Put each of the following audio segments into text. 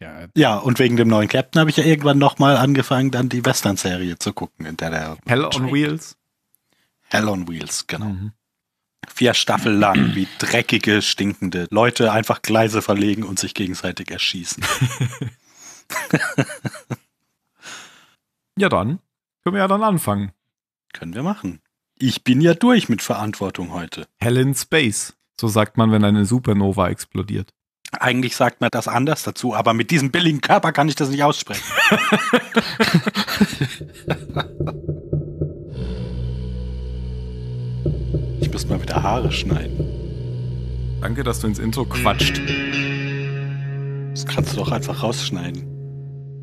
Ja, ja, und wegen dem neuen Captain habe ich ja irgendwann nochmal angefangen, dann die Western-Serie zu gucken, in der der. Hell on Trick. Wheels? Hell on Wheels, genau. Mhm. Vier Staffeln lang, wie dreckige, stinkende Leute einfach Gleise verlegen und sich gegenseitig erschießen. ja, dann können wir ja dann anfangen. Können wir machen. Ich bin ja durch mit Verantwortung heute. Hell in Space, so sagt man, wenn eine Supernova explodiert. Eigentlich sagt man das anders dazu, aber mit diesem billigen Körper kann ich das nicht aussprechen. ich muss mal wieder Haare schneiden. Danke, dass du ins Intro quatscht. Das kannst du doch einfach rausschneiden.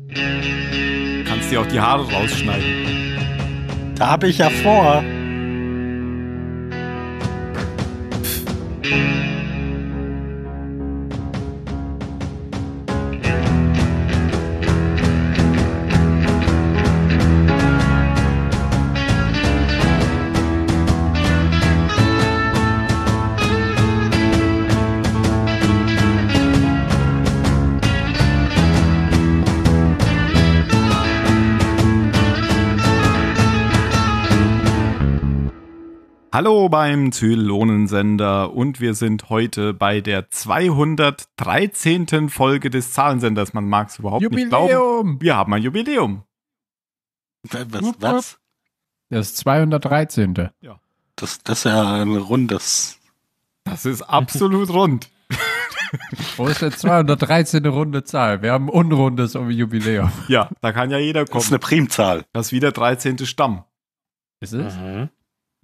Du kannst dir auch die Haare rausschneiden. Da habe ich ja vor. Pff. Hallo beim Zylonensender und wir sind heute bei der 213. Folge des Zahlensenders. Man mag es überhaupt Jubiläum. nicht glauben. Wir haben ein Jubiläum. Was? was? Das 213. Ja. Das, das ist ja ein rundes. Das ist absolut rund. Wo ist jetzt 213. runde Zahl? Wir haben ein unrundes Jubiläum. Ja, da kann ja jeder kommen. Das ist eine Primzahl. Das ist wieder 13. Stamm. Ist es? Mhm.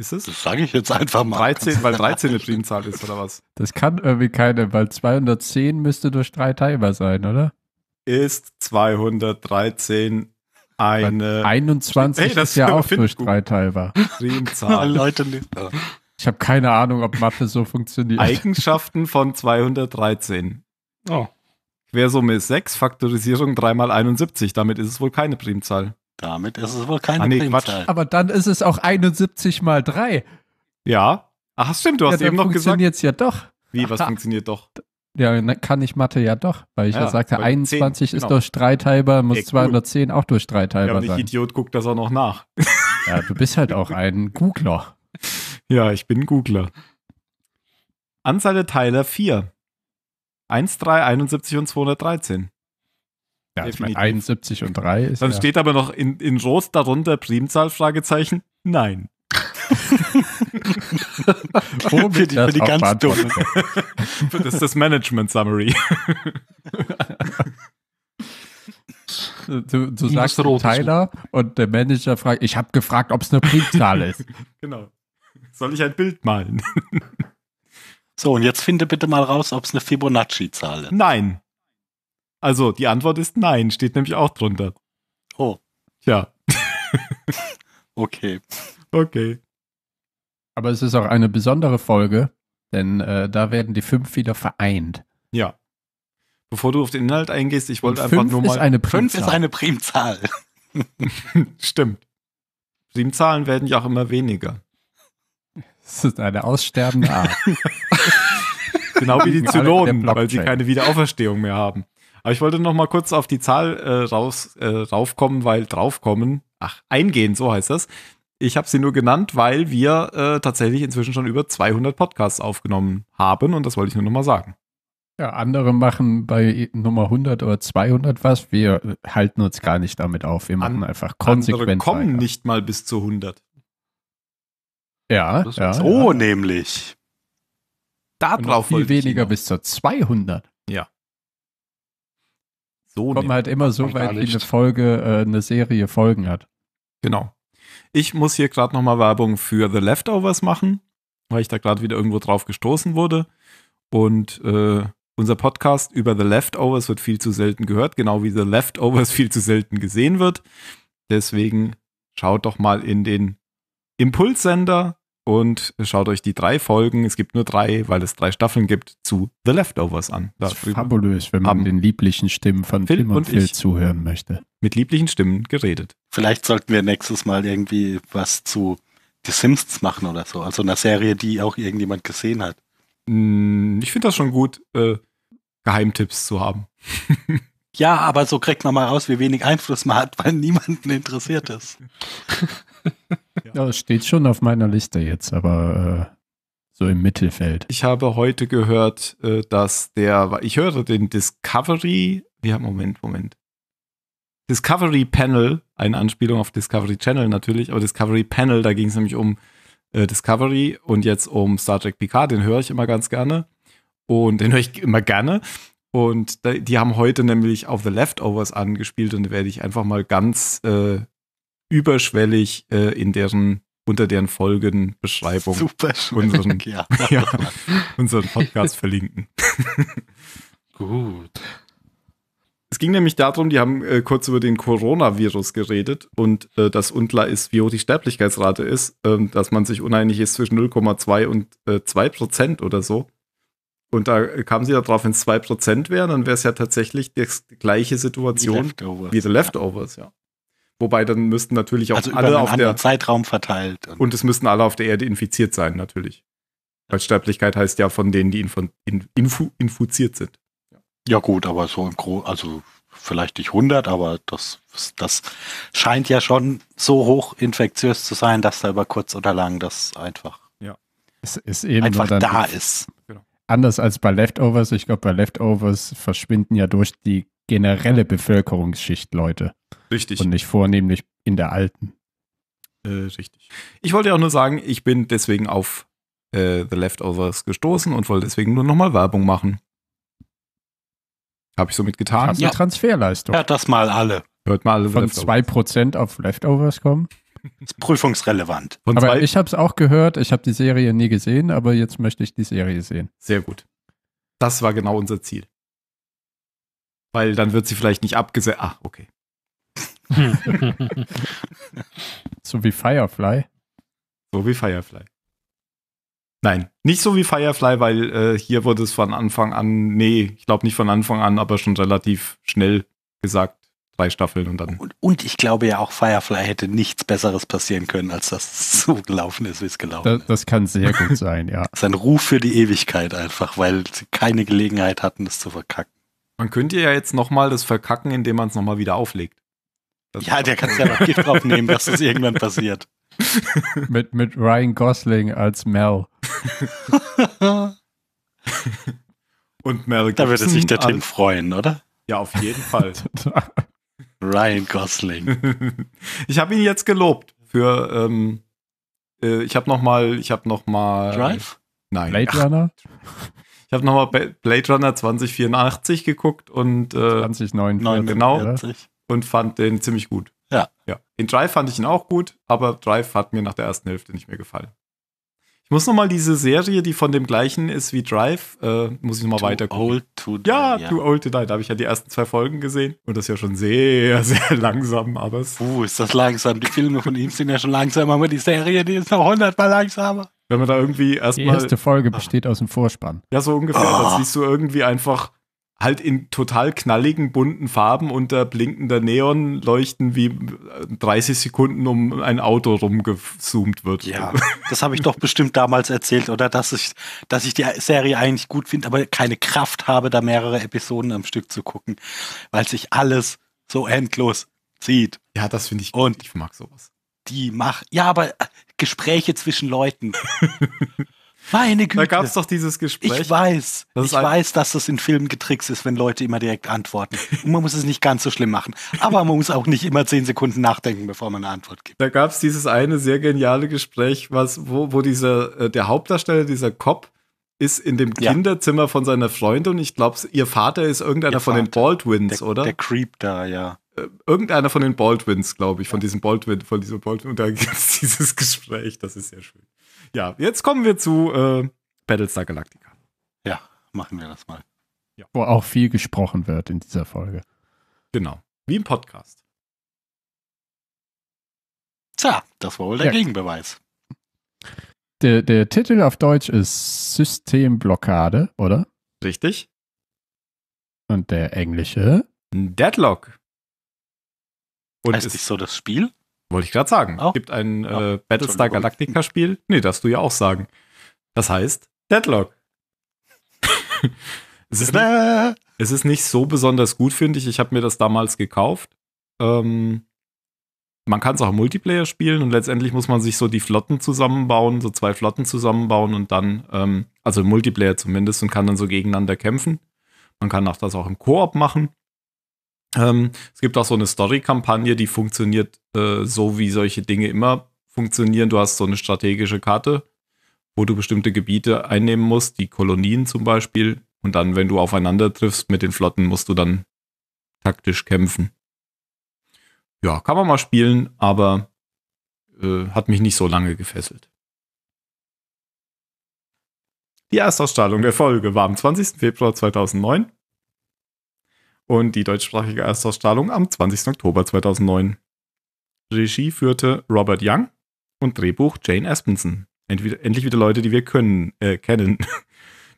Ist es? Das sage ich jetzt einfach mal. 13, weil 13 eine Primzahl ist, oder was? Das kann irgendwie keine, weil 210 müsste durch 3 teilbar sein, oder? Ist 213 eine. 21 hey, das ist ja auch durch 3 teilbar. Primzahl. Leute, ich habe keine Ahnung, ob Mathe so funktioniert. Eigenschaften von 213. Oh. Quersumme ist 6, Faktorisierung 3 mal 71. Damit ist es wohl keine Primzahl. Damit ist es wohl keine ah, nee, Primzahl. Aber dann ist es auch 71 mal 3. Ja. Ach, stimmt, du ja, hast eben noch gesagt. Jetzt ja doch. Wie, was Aha. funktioniert doch? Ja, dann kann ich Mathe ja doch, weil ich ja, ja sagte, 21 10, ist genau. durch 3 teilbar, muss Ey, cool. 210 auch durch 3 teilbar ja, aber sein. Ich Idiot guckt das auch noch nach. Ja, du bist halt auch ein Googler. Ja, ich bin Googler. Anzahl der Teile 4. 1, 3, 71 und 213. Ja, ich meine 71 und 3 ist. Dann ja. steht aber noch in, in Rot darunter Primzahl? Fragezeichen. Nein. für die, für die ganz dummen. das ist das Management Summary. Du, du sagst Tyler und der Manager fragt, ich habe gefragt, ob es eine Primzahl ist. Genau. Soll ich ein Bild malen? so, und jetzt finde bitte mal raus, ob es eine Fibonacci-Zahl ist. Nein. Also die Antwort ist nein, steht nämlich auch drunter. Oh. Ja. okay. Okay. Aber es ist auch eine besondere Folge, denn äh, da werden die fünf wieder vereint. Ja. Bevor du auf den Inhalt eingehst, ich wollte einfach nur mal. Ist eine Fünf ist eine Primzahl. Stimmt. Primzahlen werden ja auch immer weniger. Es ist eine aussterbende Art. genau wie die Zylonen, weil sie keine Wiederauferstehung mehr haben. Aber ich wollte noch mal kurz auf die Zahl äh, raus, äh, raufkommen, weil draufkommen, ach, eingehen, so heißt das. Ich habe sie nur genannt, weil wir äh, tatsächlich inzwischen schon über 200 Podcasts aufgenommen haben und das wollte ich nur noch mal sagen. Ja, andere machen bei Nummer 100 oder 200 was. Wir äh, halten uns gar nicht damit auf. Wir machen An, einfach konsequent. Andere kommen weiter. nicht mal bis zu 100. Ja, ja so ja. nämlich. drauf viel weniger bis zur 200. Ja so kommen halt immer so weit, wie eine Folge, äh, eine Serie Folgen hat. Genau. Ich muss hier gerade nochmal Werbung für The Leftovers machen, weil ich da gerade wieder irgendwo drauf gestoßen wurde. Und äh, unser Podcast über The Leftovers wird viel zu selten gehört, genau wie The Leftovers viel zu selten gesehen wird. Deswegen schaut doch mal in den Impulssender und schaut euch die drei Folgen, es gibt nur drei, weil es drei Staffeln gibt, zu The Leftovers an. Das ist fabulös, wenn man den lieblichen Stimmen von Phil, Tim und, und Phil zuhören möchte. Mit lieblichen Stimmen geredet. Vielleicht sollten wir nächstes Mal irgendwie was zu The Sims machen oder so. Also einer Serie, die auch irgendjemand gesehen hat. Hm, ich finde das schon gut, äh, Geheimtipps zu haben. ja, aber so kriegt man mal raus, wie wenig Einfluss man hat, weil niemanden interessiert ist. Ja, es steht schon auf meiner Liste jetzt, aber äh, so im Mittelfeld. Ich habe heute gehört, äh, dass der, ich höre den Discovery, ja, Moment, Moment. Discovery Panel, eine Anspielung auf Discovery Channel natürlich, aber Discovery Panel, da ging es nämlich um äh, Discovery und jetzt um Star Trek Picard, den höre ich immer ganz gerne. Und den höre ich immer gerne. Und die haben heute nämlich auf The Leftovers angespielt und werde ich einfach mal ganz äh, überschwellig äh, in deren unter deren Folgenbeschreibung unseren, ja. ja, unseren Podcast verlinken. Gut. Es ging nämlich darum, die haben äh, kurz über den Coronavirus geredet und äh, dass unklar ist, wie hoch die Sterblichkeitsrate ist, äh, dass man sich uneinig ist zwischen 0,2 und äh, 2 Prozent oder so. Und da äh, kamen sie darauf, wenn es 2 Prozent wären, dann wäre es ja tatsächlich die gleiche Situation wie die Leftovers, wie the Leftovers ja. ja. Wobei dann müssten natürlich auch also alle auf der Zeitraum verteilt. Und, und, es müssten alle auf der Erde infiziert sein, natürlich. Weil Sterblichkeit heißt ja von denen, die info, infu, infiziert sind. Ja gut, aber so im Großen, also vielleicht nicht 100, aber das, das scheint ja schon so hoch infektiös zu sein, dass da über kurz oder lang das einfach, ja. es ist eben einfach da ist. Genau. Anders als bei Leftovers. Ich glaube, bei Leftovers verschwinden ja durch die generelle Bevölkerungsschicht Leute. Richtig. Und nicht vornehmlich in der alten. Äh, richtig. Ich wollte auch nur sagen, ich bin deswegen auf äh, The Leftovers gestoßen und wollte deswegen nur nochmal Werbung machen. Habe ich somit getan. Krasse ja. Transferleistung. Hört das mal alle. Hört mal alle. Von Leftovers. 2% auf Leftovers kommen. ist prüfungsrelevant. Von aber ich habe es auch gehört, ich habe die Serie nie gesehen, aber jetzt möchte ich die Serie sehen. Sehr gut. Das war genau unser Ziel. Weil dann wird sie vielleicht nicht abgesetzt. Ach, okay. so wie Firefly. So wie Firefly. Nein, nicht so wie Firefly, weil äh, hier wurde es von Anfang an, nee, ich glaube nicht von Anfang an, aber schon relativ schnell gesagt, drei Staffeln und dann. Und, und, ich glaube ja auch, Firefly hätte nichts Besseres passieren können, als dass es so gelaufen ist, wie es gelaufen das, ist. Das kann sehr gut sein, ja. Sein Ruf für die Ewigkeit einfach, weil sie keine Gelegenheit hatten, es zu verkacken. Man könnte ja jetzt nochmal das verkacken, indem man es nochmal wieder auflegt. Das ja, der kann es ja noch Gift nehmen, dass das irgendwann passiert. mit, mit Ryan Gosling als Mel. Und Mel Gibson. Da würde sich der Tim freuen, oder? Ja, auf jeden Fall. Ryan Gosling. Ich habe ihn jetzt gelobt für. Ähm, äh, ich habe noch mal. Ich habe noch mal. Drive. Nein. Blade Runner. Ich habe nochmal Blade Runner 2084 geguckt und äh, 2049 genau und fand den ziemlich gut. Ja. ja. In Drive fand ich ihn auch gut, aber Drive hat mir nach der ersten Hälfte nicht mehr gefallen. Ich muss nochmal diese Serie, die von dem gleichen ist wie Drive, äh, muss ich nochmal weiter gucken. Old to die, ja, ja, Too Old to Die. Da habe ich ja die ersten zwei Folgen gesehen. Und das ist ja schon sehr, sehr langsam, aber es. Uh, ist das langsam. Die Filme von ihm sind ja schon langsam, aber die Serie, die ist noch hundertmal langsamer. Wenn man da irgendwie erstmal. Die erste Folge ah. besteht aus dem Vorspann. Ja, so ungefähr. Oh. Ah. Dann siehst du irgendwie einfach halt in total knalligen, bunten Farben unter blinkender Neon leuchten, wie 30 äh, Sekunden um ein Auto rumgezoomt wird. Ja, das habe ich doch bestimmt damals erzählt, oder? Dass ich, dass ich die Serie eigentlich gut finde, aber keine Kraft habe, da mehrere Episoden am Stück zu gucken, weil sich alles so endlos zieht. Ja, das finde ich gut. Und ich mag sowas die macht. Ja, aber äh, Gespräche zwischen Leuten. Meine Güte. Da gab es doch dieses Gespräch. Ich weiß. ich weiß, dass das in Filmen getrickst ist, wenn Leute immer direkt antworten. Und man muss es nicht ganz so schlimm machen. Aber man muss auch nicht immer zehn Sekunden nachdenken, bevor man eine Antwort gibt. Da gab es dieses eine sehr geniale Gespräch, was, wo, wo dieser, äh, der Hauptdarsteller, dieser Cop, ist in dem Kinderzimmer ja. von seiner Freundin und ich glaube, ihr Vater ist irgendeiner ihr von Vater, den Baldwins, der, oder? Der Creep da, ja irgendeiner von den Baldwins, glaube ich, von diesem Baldwin, von diesem Baldwin. Und da gibt es dieses Gespräch, das ist sehr schön. Ja, jetzt kommen wir zu äh, Battlestar Galactica. Ja, machen wir das mal. Ja. Wo auch viel gesprochen wird in dieser Folge. Genau, wie im Podcast. Tja, das war wohl der ja. Gegenbeweis. Der, der Titel auf Deutsch ist Systemblockade, oder? Richtig. Und der englische? Deadlock. Und heißt nicht so das Spiel? Wollte ich gerade sagen. Auch? Es gibt ein äh, ja. äh, Battlestar Galactica Spiel. Nee, darfst du ja auch sagen. Das heißt Deadlock. es, ist nicht, es ist nicht so besonders gut, finde ich. Ich habe mir das damals gekauft. Ähm, man kann es auch im Multiplayer spielen und letztendlich muss man sich so die Flotten zusammenbauen, so zwei Flotten zusammenbauen und dann, ähm, also im Multiplayer zumindest, und kann dann so gegeneinander kämpfen. Man kann auch das auch im Koop machen. Ähm, es gibt auch so eine Story-Kampagne, die funktioniert äh, so, wie solche Dinge immer funktionieren. Du hast so eine strategische Karte, wo du bestimmte Gebiete einnehmen musst, die Kolonien zum Beispiel. Und dann, wenn du aufeinander triffst mit den Flotten, musst du dann taktisch kämpfen. Ja, kann man mal spielen, aber äh, hat mich nicht so lange gefesselt. Die Erstausstrahlung der Folge war am 20. Februar 2009 und die deutschsprachige Erstausstrahlung am 20. Oktober 2009. Regie führte Robert Young und Drehbuch Jane Aspenson. endlich wieder Leute, die wir können, äh, kennen.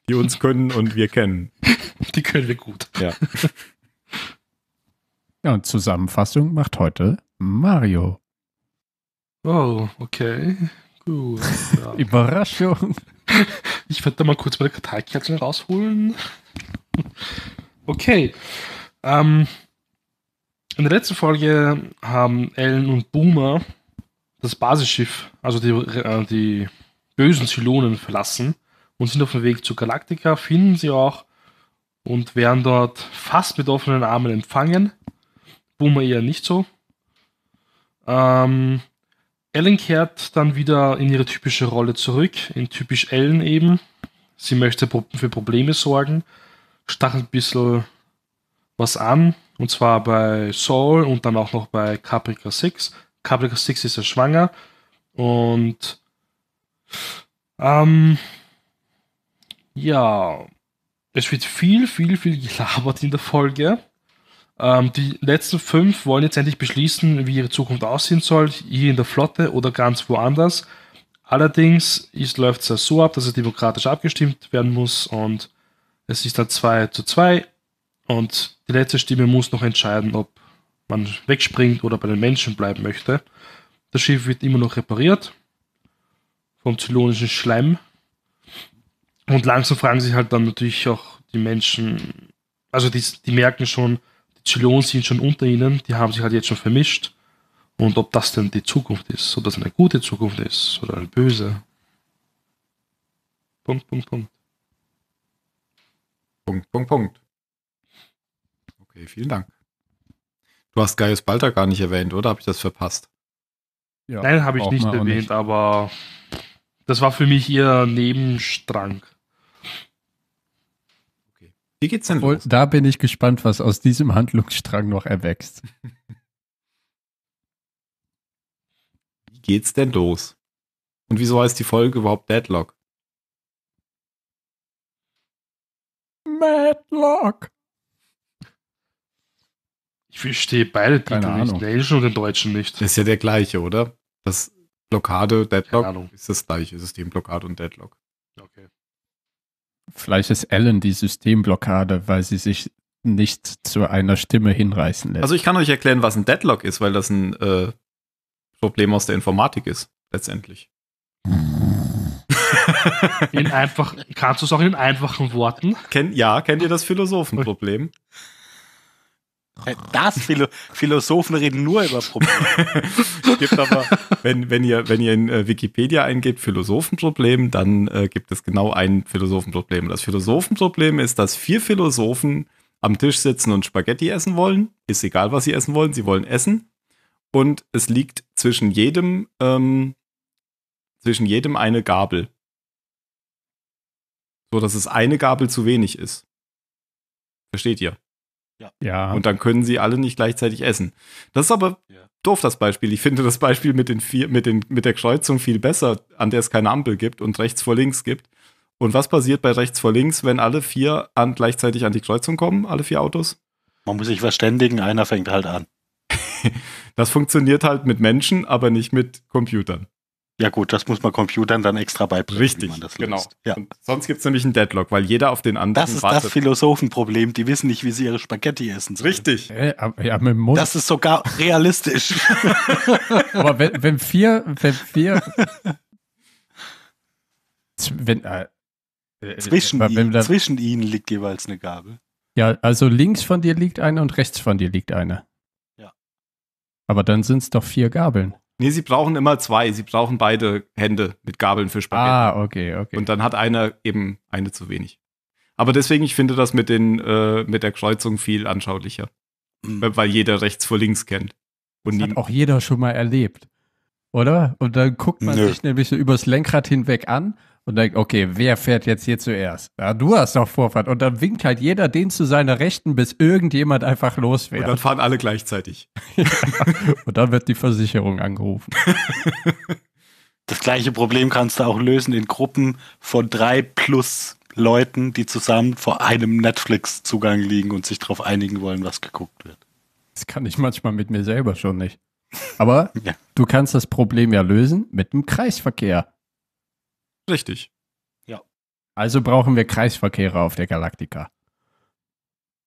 Die uns können und wir kennen. Die können wir gut. Ja. Ja, und Zusammenfassung macht heute Mario. Oh, okay. Gut. Ja. Überraschung. Ich werde da mal kurz meine Karteikerzen rausholen. Okay. Ähm, in der letzten Folge haben Ellen und Boomer das Basisschiff, also die, äh, die bösen Zylonen, verlassen und sind auf dem Weg zur Galaktika, finden sie auch und werden dort fast mit offenen Armen empfangen. Boomer eher nicht so. Ähm, Ellen kehrt dann wieder in ihre typische Rolle zurück, in typisch Ellen eben. Sie möchte für Probleme sorgen, stachelt ein bisschen was an, und zwar bei Soul und dann auch noch bei Caprica 6. Caprica 6 ist ja schwanger und ähm, ja, es wird viel, viel, viel gelabert in der Folge. Ähm, die letzten fünf wollen jetzt endlich beschließen, wie ihre Zukunft aussehen soll, hier in der Flotte oder ganz woanders. Allerdings läuft es ja so ab, dass es demokratisch abgestimmt werden muss und es ist dann 2 zu 2 und die letzte Stimme muss noch entscheiden, ob man wegspringt oder bei den Menschen bleiben möchte. Das Schiff wird immer noch repariert vom zylonischen Schleim. Und langsam fragen sich halt dann natürlich auch die Menschen, also die, die merken schon, die Zylonen sind schon unter ihnen, die haben sich halt jetzt schon vermischt. Und ob das denn die Zukunft ist, ob das eine gute Zukunft ist oder eine böse. Punkt, Punkt, Punkt. Punkt, Punkt, Punkt. Okay, vielen Dank. Du hast Gaius Balter gar nicht erwähnt, oder? Habe ich das verpasst? Ja, Nein, habe ich nicht ne, erwähnt, nicht. aber das war für mich ihr Nebenstrang. Okay. Wie geht's denn los? Da bin ich gespannt, was aus diesem Handlungsstrang noch erwächst. Wie geht's denn los? Und wieso heißt die Folge überhaupt Deadlock? Madlock! verstehe beide Keine Ahnung. nicht, den englischen und den deutschen nicht. ist ja der gleiche, oder? Das Blockade, Deadlock ist das gleiche System, Blockade und Deadlock. Okay. Vielleicht ist Ellen die Systemblockade, weil sie sich nicht zu einer Stimme hinreißen lässt. Also ich kann euch erklären, was ein Deadlock ist, weil das ein äh, Problem aus der Informatik ist, letztendlich. in einfach, kannst du es auch in einfachen Worten? Ken, ja, kennt ihr das Philosophenproblem? Äh, das Philo Philosophen reden nur über Probleme. gibt aber, wenn, wenn, ihr, wenn ihr in äh, Wikipedia eingebt Philosophenproblem, dann äh, gibt es genau ein Philosophenproblem. Das Philosophenproblem ist, dass vier Philosophen am Tisch sitzen und Spaghetti essen wollen. Ist egal, was sie essen wollen, sie wollen essen. Und es liegt zwischen jedem, ähm, zwischen jedem eine Gabel. So dass es eine Gabel zu wenig ist. Versteht ihr? Ja. ja. Und dann können sie alle nicht gleichzeitig essen. Das ist aber ja. doof, das Beispiel. Ich finde das Beispiel mit, den vier, mit, den, mit der Kreuzung viel besser, an der es keine Ampel gibt und rechts vor links gibt. Und was passiert bei rechts vor links, wenn alle vier an, gleichzeitig an die Kreuzung kommen, alle vier Autos? Man muss sich verständigen, einer fängt halt an. das funktioniert halt mit Menschen, aber nicht mit Computern. Ja gut, das muss man Computern dann extra beibringen. Richtig, genau. Ja. sonst gibt es nämlich einen Deadlock, weil jeder auf den anderen Das ist wartet. das Philosophenproblem. Die wissen nicht, wie sie ihre Spaghetti essen sollen. Richtig. Äh, ja, mit dem Mund. Das ist sogar realistisch. Aber wenn, wenn, vier, wenn vier, wenn, äh, äh, äh zwischen, ihnen, da, zwischen ihnen liegt jeweils eine Gabel. Ja, also links von dir liegt eine und rechts von dir liegt eine. Ja. Aber dann sind es doch vier Gabeln. Nee, sie brauchen immer zwei. Sie brauchen beide Hände mit Gabeln für Spaghetti. Ah, okay, okay. Und dann hat einer eben eine zu wenig. Aber deswegen, ich finde das mit, den, äh, mit der Kreuzung viel anschaulicher. Mhm. Weil jeder rechts vor links kennt. Und das hat auch jeder schon mal erlebt. Oder? Und dann guckt man Nö. sich nämlich so übers Lenkrad hinweg an und denkt, okay, wer fährt jetzt hier zuerst? Ja, du hast doch Vorfahrt. Und dann winkt halt jeder den zu seiner Rechten, bis irgendjemand einfach losfährt. Und dann fahren alle gleichzeitig. ja. Und dann wird die Versicherung angerufen. Das gleiche Problem kannst du auch lösen in Gruppen von drei plus Leuten, die zusammen vor einem Netflix-Zugang liegen und sich darauf einigen wollen, was geguckt wird. Das kann ich manchmal mit mir selber schon nicht. Aber ja. du kannst das Problem ja lösen mit dem Kreisverkehr. Richtig. Ja. Also brauchen wir Kreisverkehre auf der Galaktika.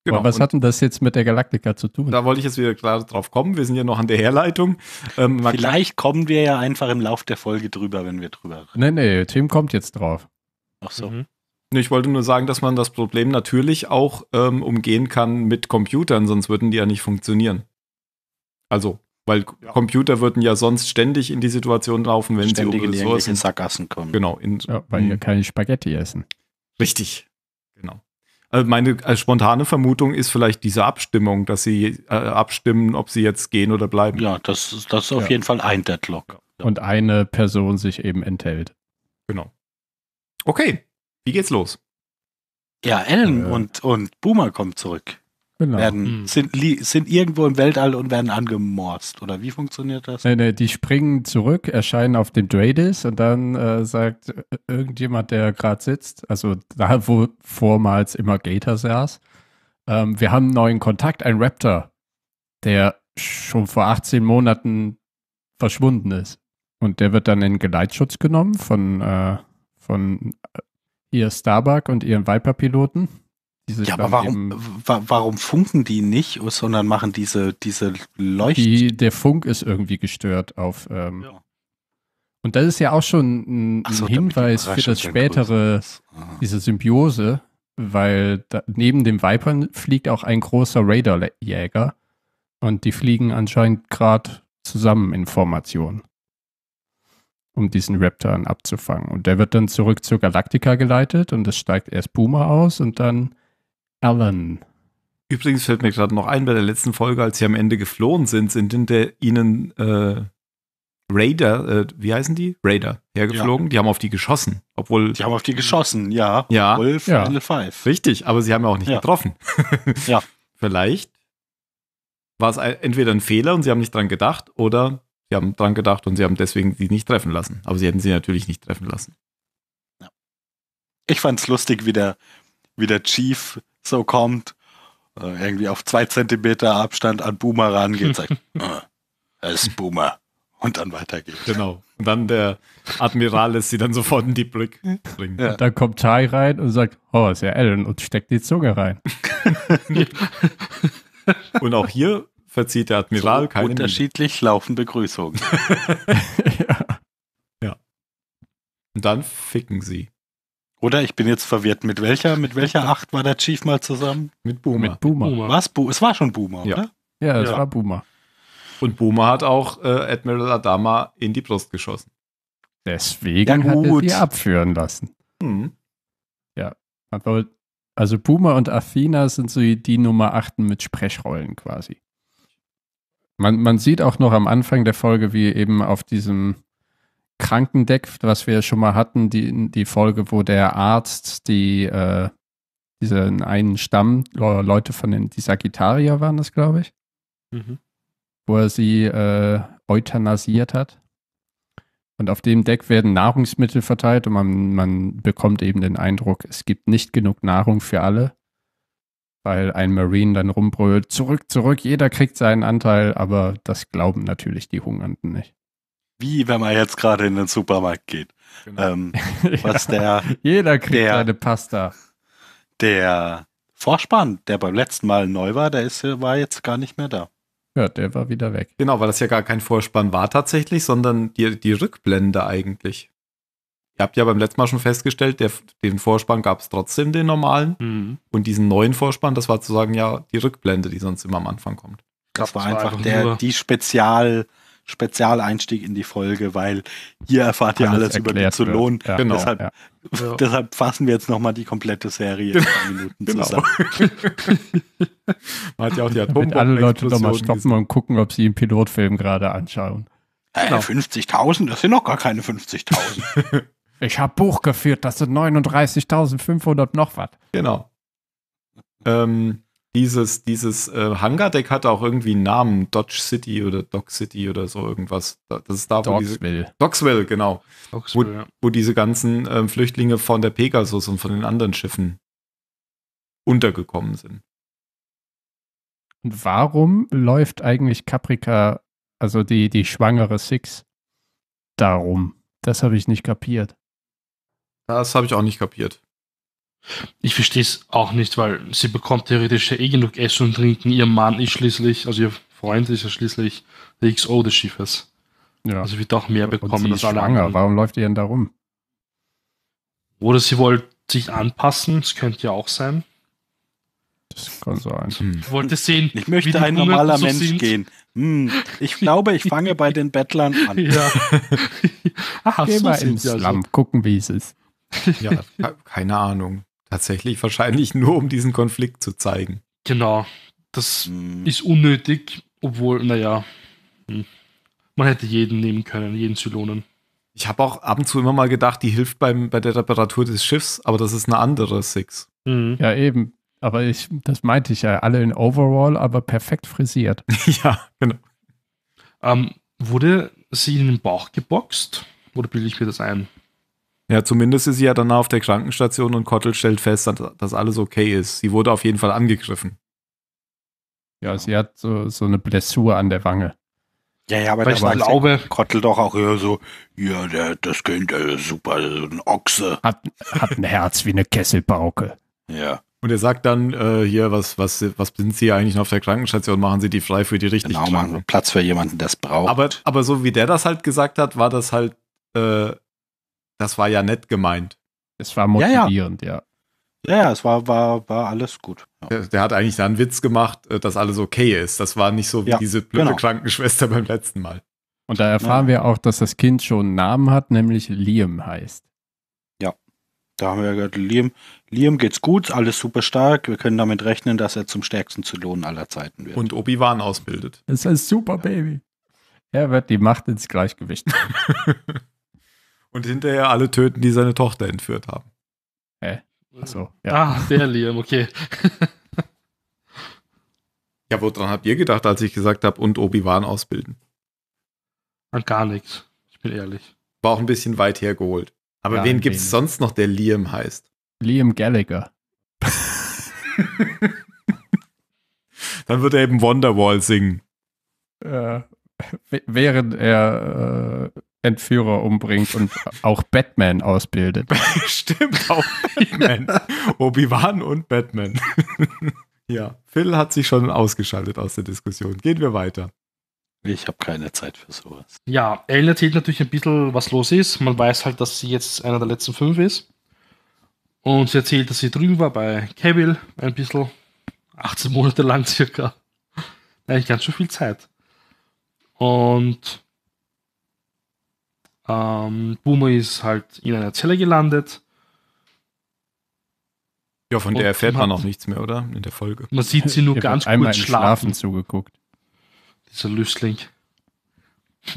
Genau. Aber was hat denn das jetzt mit der Galaktika zu tun? Da wollte ich jetzt wieder klar drauf kommen. Wir sind ja noch an der Herleitung. Ähm, Vielleicht kommen wir ja einfach im Lauf der Folge drüber, wenn wir drüber reden. Nee, nee, Tim kommt jetzt drauf. Ach so. Mhm. Ich wollte nur sagen, dass man das Problem natürlich auch ähm, umgehen kann mit Computern, sonst würden die ja nicht funktionieren. Also weil ja. Computer würden ja sonst ständig in die Situation laufen, wenn ständig sie um In Sackgassen kommen. Genau. In, ja, weil wir hm. keine Spaghetti essen. Richtig. Genau. Also meine also spontane Vermutung ist vielleicht diese Abstimmung, dass sie äh, abstimmen, ob sie jetzt gehen oder bleiben. Ja, das, das ist auf ja. jeden Fall ein Deadlock. Und eine Person sich eben enthält. Genau. Okay, wie geht's los? Ja, Ellen äh. und, und Boomer kommt zurück. Genau. Werden, hm. sind, sind irgendwo im Weltall und werden angemorst. Oder wie funktioniert das? Nee, nee, die springen zurück, erscheinen auf dem Dreadis und dann äh, sagt irgendjemand, der gerade sitzt, also da, wo vormals immer Gator saß, ähm, wir haben einen neuen Kontakt, ein Raptor, der schon vor 18 Monaten verschwunden ist. Und der wird dann in Geleitschutz genommen von, äh, von äh, ihr Starbuck und ihren Viper-Piloten. Diese, ja, aber warum, warum funken die nicht, sondern machen diese, diese Leucht... Die, der Funk ist irgendwie gestört auf... Ähm, ja. Und das ist ja auch schon ein, so, Hinweis für das spätere, diese Symbiose, weil da, neben dem Vipern fliegt auch ein großer Radarjäger und die fliegen anscheinend gerade zusammen in Formation, um diesen Raptor abzufangen. Und der wird dann zurück zur Galaktika geleitet und es steigt erst Puma aus und dann allen. Übrigens fällt mir gerade noch ein, bei der letzten Folge, als sie am Ende geflohen sind, sind hinter ihnen äh, Raider, äh, wie heißen die? Raider, hergeflogen. Ja. Die haben auf die geschossen, obwohl. Die haben auf die geschossen, ja. Ja. Wolf ja. Five. Richtig, aber sie haben ja auch nicht ja. getroffen. ja. Vielleicht war es entweder ein Fehler und sie haben nicht dran gedacht oder sie haben dran gedacht und sie haben deswegen sie nicht treffen lassen. Aber sie hätten sie natürlich nicht treffen lassen. Ich fand es lustig, wie der, wie der Chief so kommt, äh, irgendwie auf zwei Zentimeter Abstand an Boomer rangeht, sagt, er äh, ist Boomer. Und dann weitergeht. Genau. Und dann der Admiral lässt sie dann sofort in die Brücke bringen. Ja. Dann kommt Tai rein und sagt, oh, ist ja Ellen und steckt die Zunge rein. und auch hier verzieht der Admiral so keine Unterschiedlich Miene. laufen Begrüßungen. ja. ja. Und dann ficken sie. Oder ich bin jetzt verwirrt. Mit welcher, mit welcher Acht war der Chief mal zusammen? Mit Boomer. Mit Boomer. Was? Bo es war schon Boomer, ja. oder? Ja, es ja. war Boomer. Und Boomer hat auch äh, Admiral Adama in die Brust geschossen. Deswegen ja, hat er sie abführen lassen. Hm. Ja, also Boomer und Athena sind so die Nummer Achten mit Sprechrollen quasi. Man, man sieht auch noch am Anfang der Folge, wie eben auf diesem Krankendeck, was wir schon mal hatten, die, die Folge, wo der Arzt die, äh, diesen einen Stamm, Leute von den, die Sagittarier waren das, glaube ich, mhm. wo er sie äh, euthanasiert hat. Und auf dem Deck werden Nahrungsmittel verteilt und man, man bekommt eben den Eindruck, es gibt nicht genug Nahrung für alle, weil ein Marine dann rumbrüllt, zurück, zurück, jeder kriegt seinen Anteil, aber das glauben natürlich die Hungernden nicht wie wenn man jetzt gerade in den Supermarkt geht. Genau. Ähm, was ja, der, Jeder kriegt der, seine Pasta. Der Vorspann, der beim letzten Mal neu war, der ist, war jetzt gar nicht mehr da. Ja, der war wieder weg. Genau, weil das ja gar kein Vorspann war tatsächlich, sondern die, die Rückblende eigentlich. Ihr habt ja beim letzten Mal schon festgestellt, der, den Vorspann gab es trotzdem, den normalen. Mhm. Und diesen neuen Vorspann, das war zu sagen ja die Rückblende, die sonst immer am Anfang kommt. Das, das war, einfach der, die Spezial- Spezialeinstieg in die Folge, weil hier erfahrt ihr alles, über den Zulon. Ja, genau, deshalb, ja. deshalb, fassen wir jetzt nochmal die komplette Serie in zwei Minuten genau. zusammen. Man hat ja auch die Atombomben alle Leute nochmal stoppen und gucken, ob sie einen Pilotfilm gerade anschauen. Äh, genau. 50.000? Das sind noch gar keine 50.000. ich habe Buch geführt, das sind 39.500 noch was. Genau. Ähm, dieses, dieses äh, Hangar-Deck hat auch irgendwie einen Namen, Dodge City oder Dock City oder so irgendwas. Das ist da, wo Dogsville. Diese, Dogsville, genau. Dogsville, wo, ja. wo, diese ganzen äh, Flüchtlinge von der Pegasus und von den anderen Schiffen untergekommen sind. Und warum läuft eigentlich Caprica, also die, die schwangere Six, darum? Das habe ich nicht kapiert. Das habe ich auch nicht kapiert. Ich verstehe es auch nicht, weil sie bekommt theoretisch ja eh genug Essen und Trinken. Ihr Mann ist schließlich, also ihr Freund ist ja schließlich der XO des Schiffes. Ja. Also wird auch mehr bekommen. Und sie ist schwanger. Warum läuft ihr denn da rum? Oder sie wollte sich anpassen. Das könnte ja auch sein. Das kann sein. Hm. Ich wollte sehen. Ich möchte ein normaler so Mensch sind. gehen. Hm. Ich glaube, ich fange bei den Bettlern an. Ja. Ach, Geh so mal ins also. Slum, also. gucken, wie es ist. Ja, keine Ahnung. Tatsächlich wahrscheinlich nur, um diesen Konflikt zu zeigen. Genau. Das hm. ist unnötig, obwohl, naja, hm. man hätte jeden nehmen können, jeden Zylonen. Ich habe auch ab und zu immer mal gedacht, die hilft beim, bei der Reparatur des Schiffs, aber das ist eine andere Six. Mhm. Ja, eben. Aber ich, das meinte ich ja, alle in Overall, aber perfekt frisiert. ja, genau. Ähm, wurde sie in den Bauch geboxt? Oder bilde ich mir das ein? Ja, zumindest ist sie ja dann auf der Krankenstation und Kottel stellt fest, dass, dass alles okay ist. Sie wurde auf jeden Fall angegriffen. Ja, sie hat so, so eine Blessur an der Wange. Ja, ja, aber Weil ich glaube, Kottel doch auch eher so, ja, der, das Kind, der ist super, so ein Ochse. Hat, hat ein Herz wie eine Kesselbauke. Ja. Und er sagt dann äh, hier, was, was, was sind Sie eigentlich noch auf der Krankenstation? Machen Sie die frei für die richtig Genau, Kranken. machen Platz für jemanden, der es braucht. Aber, aber so wie der das halt gesagt hat, war das halt äh, das war ja nett gemeint. Es war motivierend, ja. Ja, ja, ja es war, war, war alles gut. Ja. Der, der, hat eigentlich da einen Witz gemacht, äh, dass alles okay ist. Das war nicht so wie ja, diese blöde genau. Krankenschwester beim letzten Mal. Und da erfahren wir auch, dass das Kind schon einen Namen hat, nämlich Liam heißt. Ja, da haben wir gehört, Liam, Liam geht's gut, alles super stark. Wir können damit rechnen, dass er zum stärksten Zylon aller Zeiten wird. Und Obi-Wan ausbildet. Das ist ein super, Baby. Er wird die Macht ins Gleichgewicht. und hinterher alle töten, die seine Tochter entführt haben. Hä? achso. Ja. Ah, der Liam, okay. ja, woran habt ihr gedacht, als ich gesagt habe, und Obi-Wan ausbilden? An gar nichts, ich bin ehrlich. War auch ein bisschen weit hergeholt. Aber ja, wen gibt es sonst noch, der Liam heißt? Liam Gallagher. Dann wird er eben Wonderwall singen. Äh, während er äh, Entführer umbringt und auch Batman ausbildet. Stimmt, auch Batman. Obi-Wan und Batman. ja, Phil hat sich schon ausgeschaltet aus der Diskussion. Gehen wir weiter. Ich habe keine Zeit für sowas. Ja, Elle erzählt natürlich ein bisschen, was los ist. Man weiß halt, dass sie jetzt einer der letzten fünf ist. Und sie erzählt, dass sie drüben war bei Cavill ein bisschen. 18 Monate lang circa. Eigentlich ganz schön viel Zeit. Und ähm, Boomer ist halt in einer Zelle gelandet. Ja, von der erfährt man auch nichts mehr, oder? In der Folge. Man sieht sie nur ich ganz einmal kurz schlafen. schlafen zugeguckt. Dieser Lüstling.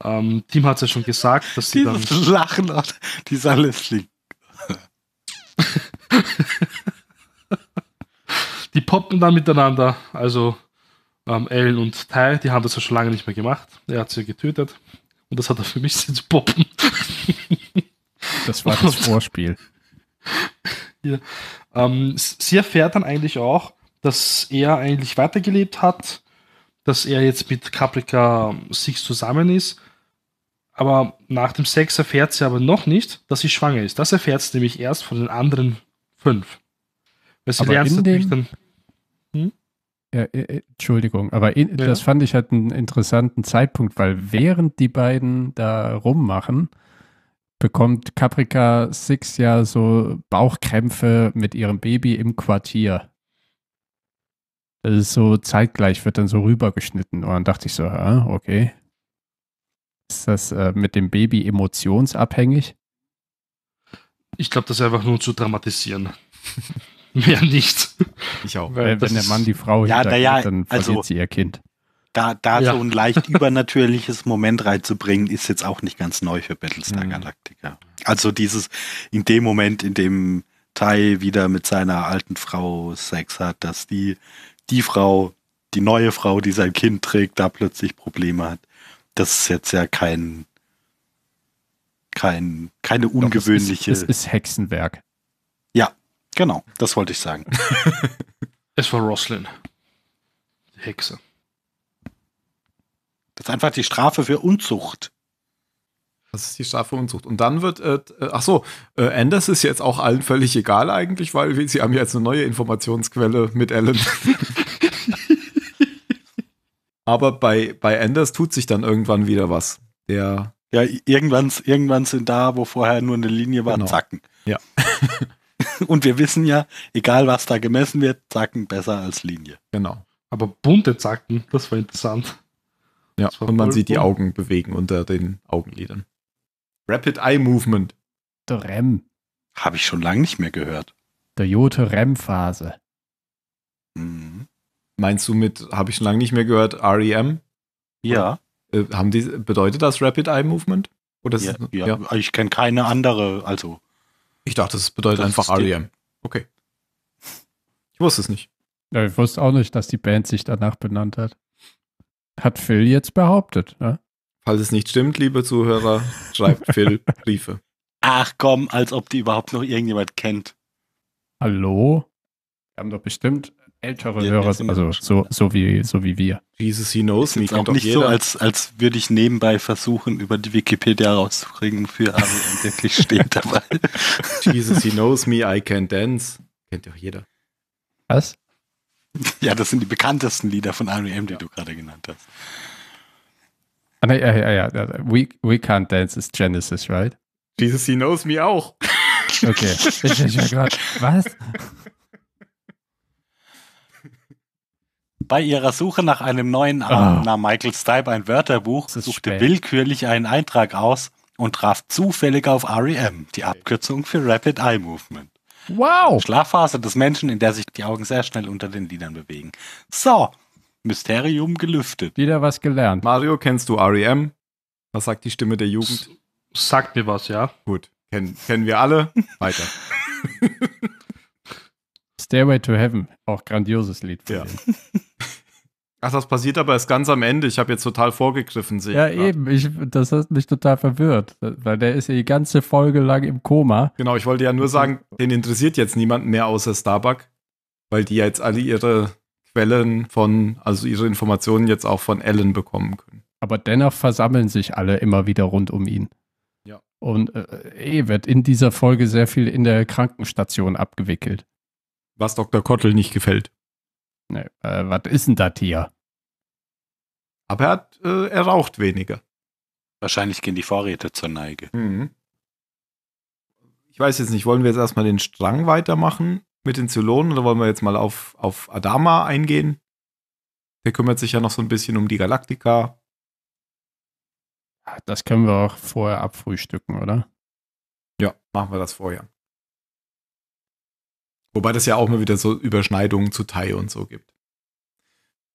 ähm, Tim hat es ja schon gesagt, dass sie dann. Dieses dann. Lachen, dieser Lüstling. die poppen dann miteinander, also ähm, Ellen und Ty, die haben das ja schon lange nicht mehr gemacht. Er hat sie getötet. Und das hat er für mich zu poppen. Das war das Vorspiel. Ja. Ähm, sie erfährt dann eigentlich auch, dass er eigentlich weitergelebt hat, dass er jetzt mit Caprica ähm, Six zusammen ist. Aber nach dem Sex erfährt sie aber noch nicht, dass sie schwanger ist. Das erfährt sie nämlich erst von den anderen fünf. Weil sie aber lernt natürlich dem, dann. Hm? Ja, äh, äh, äh, Entschuldigung, aber in, ja. das fand ich halt einen interessanten Zeitpunkt, weil während die beiden da rummachen, bekommt Caprica Six ja so Bauchkrämpfe mit ihrem Baby im Quartier. Das ist so zeitgleich, wird dann so rübergeschnitten. Und dann dachte ich so, ah, okay. Ist das mit dem Baby emotionsabhängig? Ich glaube, das ist einfach nur zu dramatisieren. Mehr nicht. Ich auch. Weil, äh, wenn der Mann die Frau ja, naja, dann also verliert also, sie ihr Kind. Da, da ja. so ein leicht übernatürliches Moment reinzubringen, ist jetzt auch nicht ganz neu für Battlestar mhm. Galactica. Also dieses, in dem Moment, in dem Tai wieder mit seiner alten Frau Sex hat, dass die, die Frau, die neue Frau, die sein Kind trägt, da plötzlich Probleme hat. Das ist jetzt ja kein, kein, keine ungewöhnliche. Doch, es, ist, es ist Hexenwerk. Genau, das wollte ich sagen. es war Roslyn. Die Hexe. Das ist einfach die Strafe für Unzucht. Das ist die Strafe Unzucht. Und dann wird, äh, äh, ach so, äh, Anders ist jetzt auch allen völlig egal eigentlich, weil sie haben jetzt eine neue Informationsquelle mit Ellen. Aber bei, bei Anders tut sich dann irgendwann wieder was. Der ja, irgendwann, irgendwann sind da, wo vorher nur eine Linie war, genau. Zacken. Ja. Und wir wissen ja, egal was da gemessen wird, Zacken besser als Linie. Genau. Aber bunte Zacken, das war interessant. Ja, war und man sieht bunt. die Augen bewegen unter den Augenlidern. Rapid Eye Movement. Der REM. Habe ich schon lange nicht mehr gehört. Der Jote REM-Phase. Mhm. Meinst du mit, habe ich schon lange nicht mehr gehört, REM? Ja. Äh, haben die, bedeutet das Rapid Eye Movement? Oder ja, ja, ja. ich kenne keine andere, also ich dachte, es bedeutet das einfach REM. Okay. Ich wusste es nicht. Ja, ich wusste auch nicht, dass die Band sich danach benannt hat. Hat Phil jetzt behauptet, ne? Falls es nicht stimmt, liebe Zuhörer, schreibt Phil Briefe. Ach komm, als ob die überhaupt noch irgendjemand kennt. Hallo? Wir haben doch bestimmt ältere ja, Hörer, also so, so, wie, so wie wir. Jesus, he knows me. Auch nicht jeder. so, als, als würde ich nebenbei versuchen, über die Wikipedia rauszukriegen, für Ariel wirklich steht dabei. Jesus, he knows me, I can dance. Kennt doch jeder. Was? Ja, das sind die bekanntesten Lieder von R.E.M., die ja. du gerade genannt hast. Ah, nee, ja, ja, ja. We, we Can't Dance is Genesis, right? Jesus, he knows me auch. Okay. Ich, ich war was? Bei ihrer Suche nach einem neuen ah. Arm oh. nahm Michael Stipe ein Wörterbuch, suchte spät. willkürlich einen Eintrag aus und traf zufällig auf REM, die Abkürzung für Rapid Eye Movement. Wow! Schlafphase des Menschen, in der sich die Augen sehr schnell unter den Lidern bewegen. So, Mysterium gelüftet. Wieder was gelernt. Mario, kennst du REM? Was sagt die Stimme der Jugend? S sagt mir was, ja. Gut, Ken kennen wir alle. Weiter. Stairway to Heaven, auch grandioses Lied. ja. Ach, das passiert aber erst ganz am Ende. Ich habe jetzt total vorgegriffen, sehe Ja, eben. Ich, das hat mich total verwirrt, weil der ist ja die ganze Folge lang im Koma. Genau, ich wollte ja nur sagen, den interessiert jetzt niemand mehr außer Starbuck, weil die ja jetzt alle ihre Quellen von, also ihre Informationen jetzt auch von Ellen bekommen können. Aber dennoch versammeln sich alle immer wieder rund um ihn. Ja. Und äh, eh äh, wird in dieser Folge sehr viel in der Krankenstation abgewickelt. Was Dr. Kottel nicht gefällt. Nee, äh, was ist denn das hier? Aber er, hat, äh, er raucht weniger. Wahrscheinlich gehen die Vorräte zur Neige. Mhm. Ich weiß jetzt nicht, wollen wir jetzt erstmal den Strang weitermachen mit den Zylonen oder wollen wir jetzt mal auf, auf Adama eingehen? Der kümmert sich ja noch so ein bisschen um die Galaktika. Das können wir auch vorher abfrühstücken, oder? Ja, machen wir das vorher. Wobei das ja auch mal wieder so Überschneidungen zu Tai und so gibt.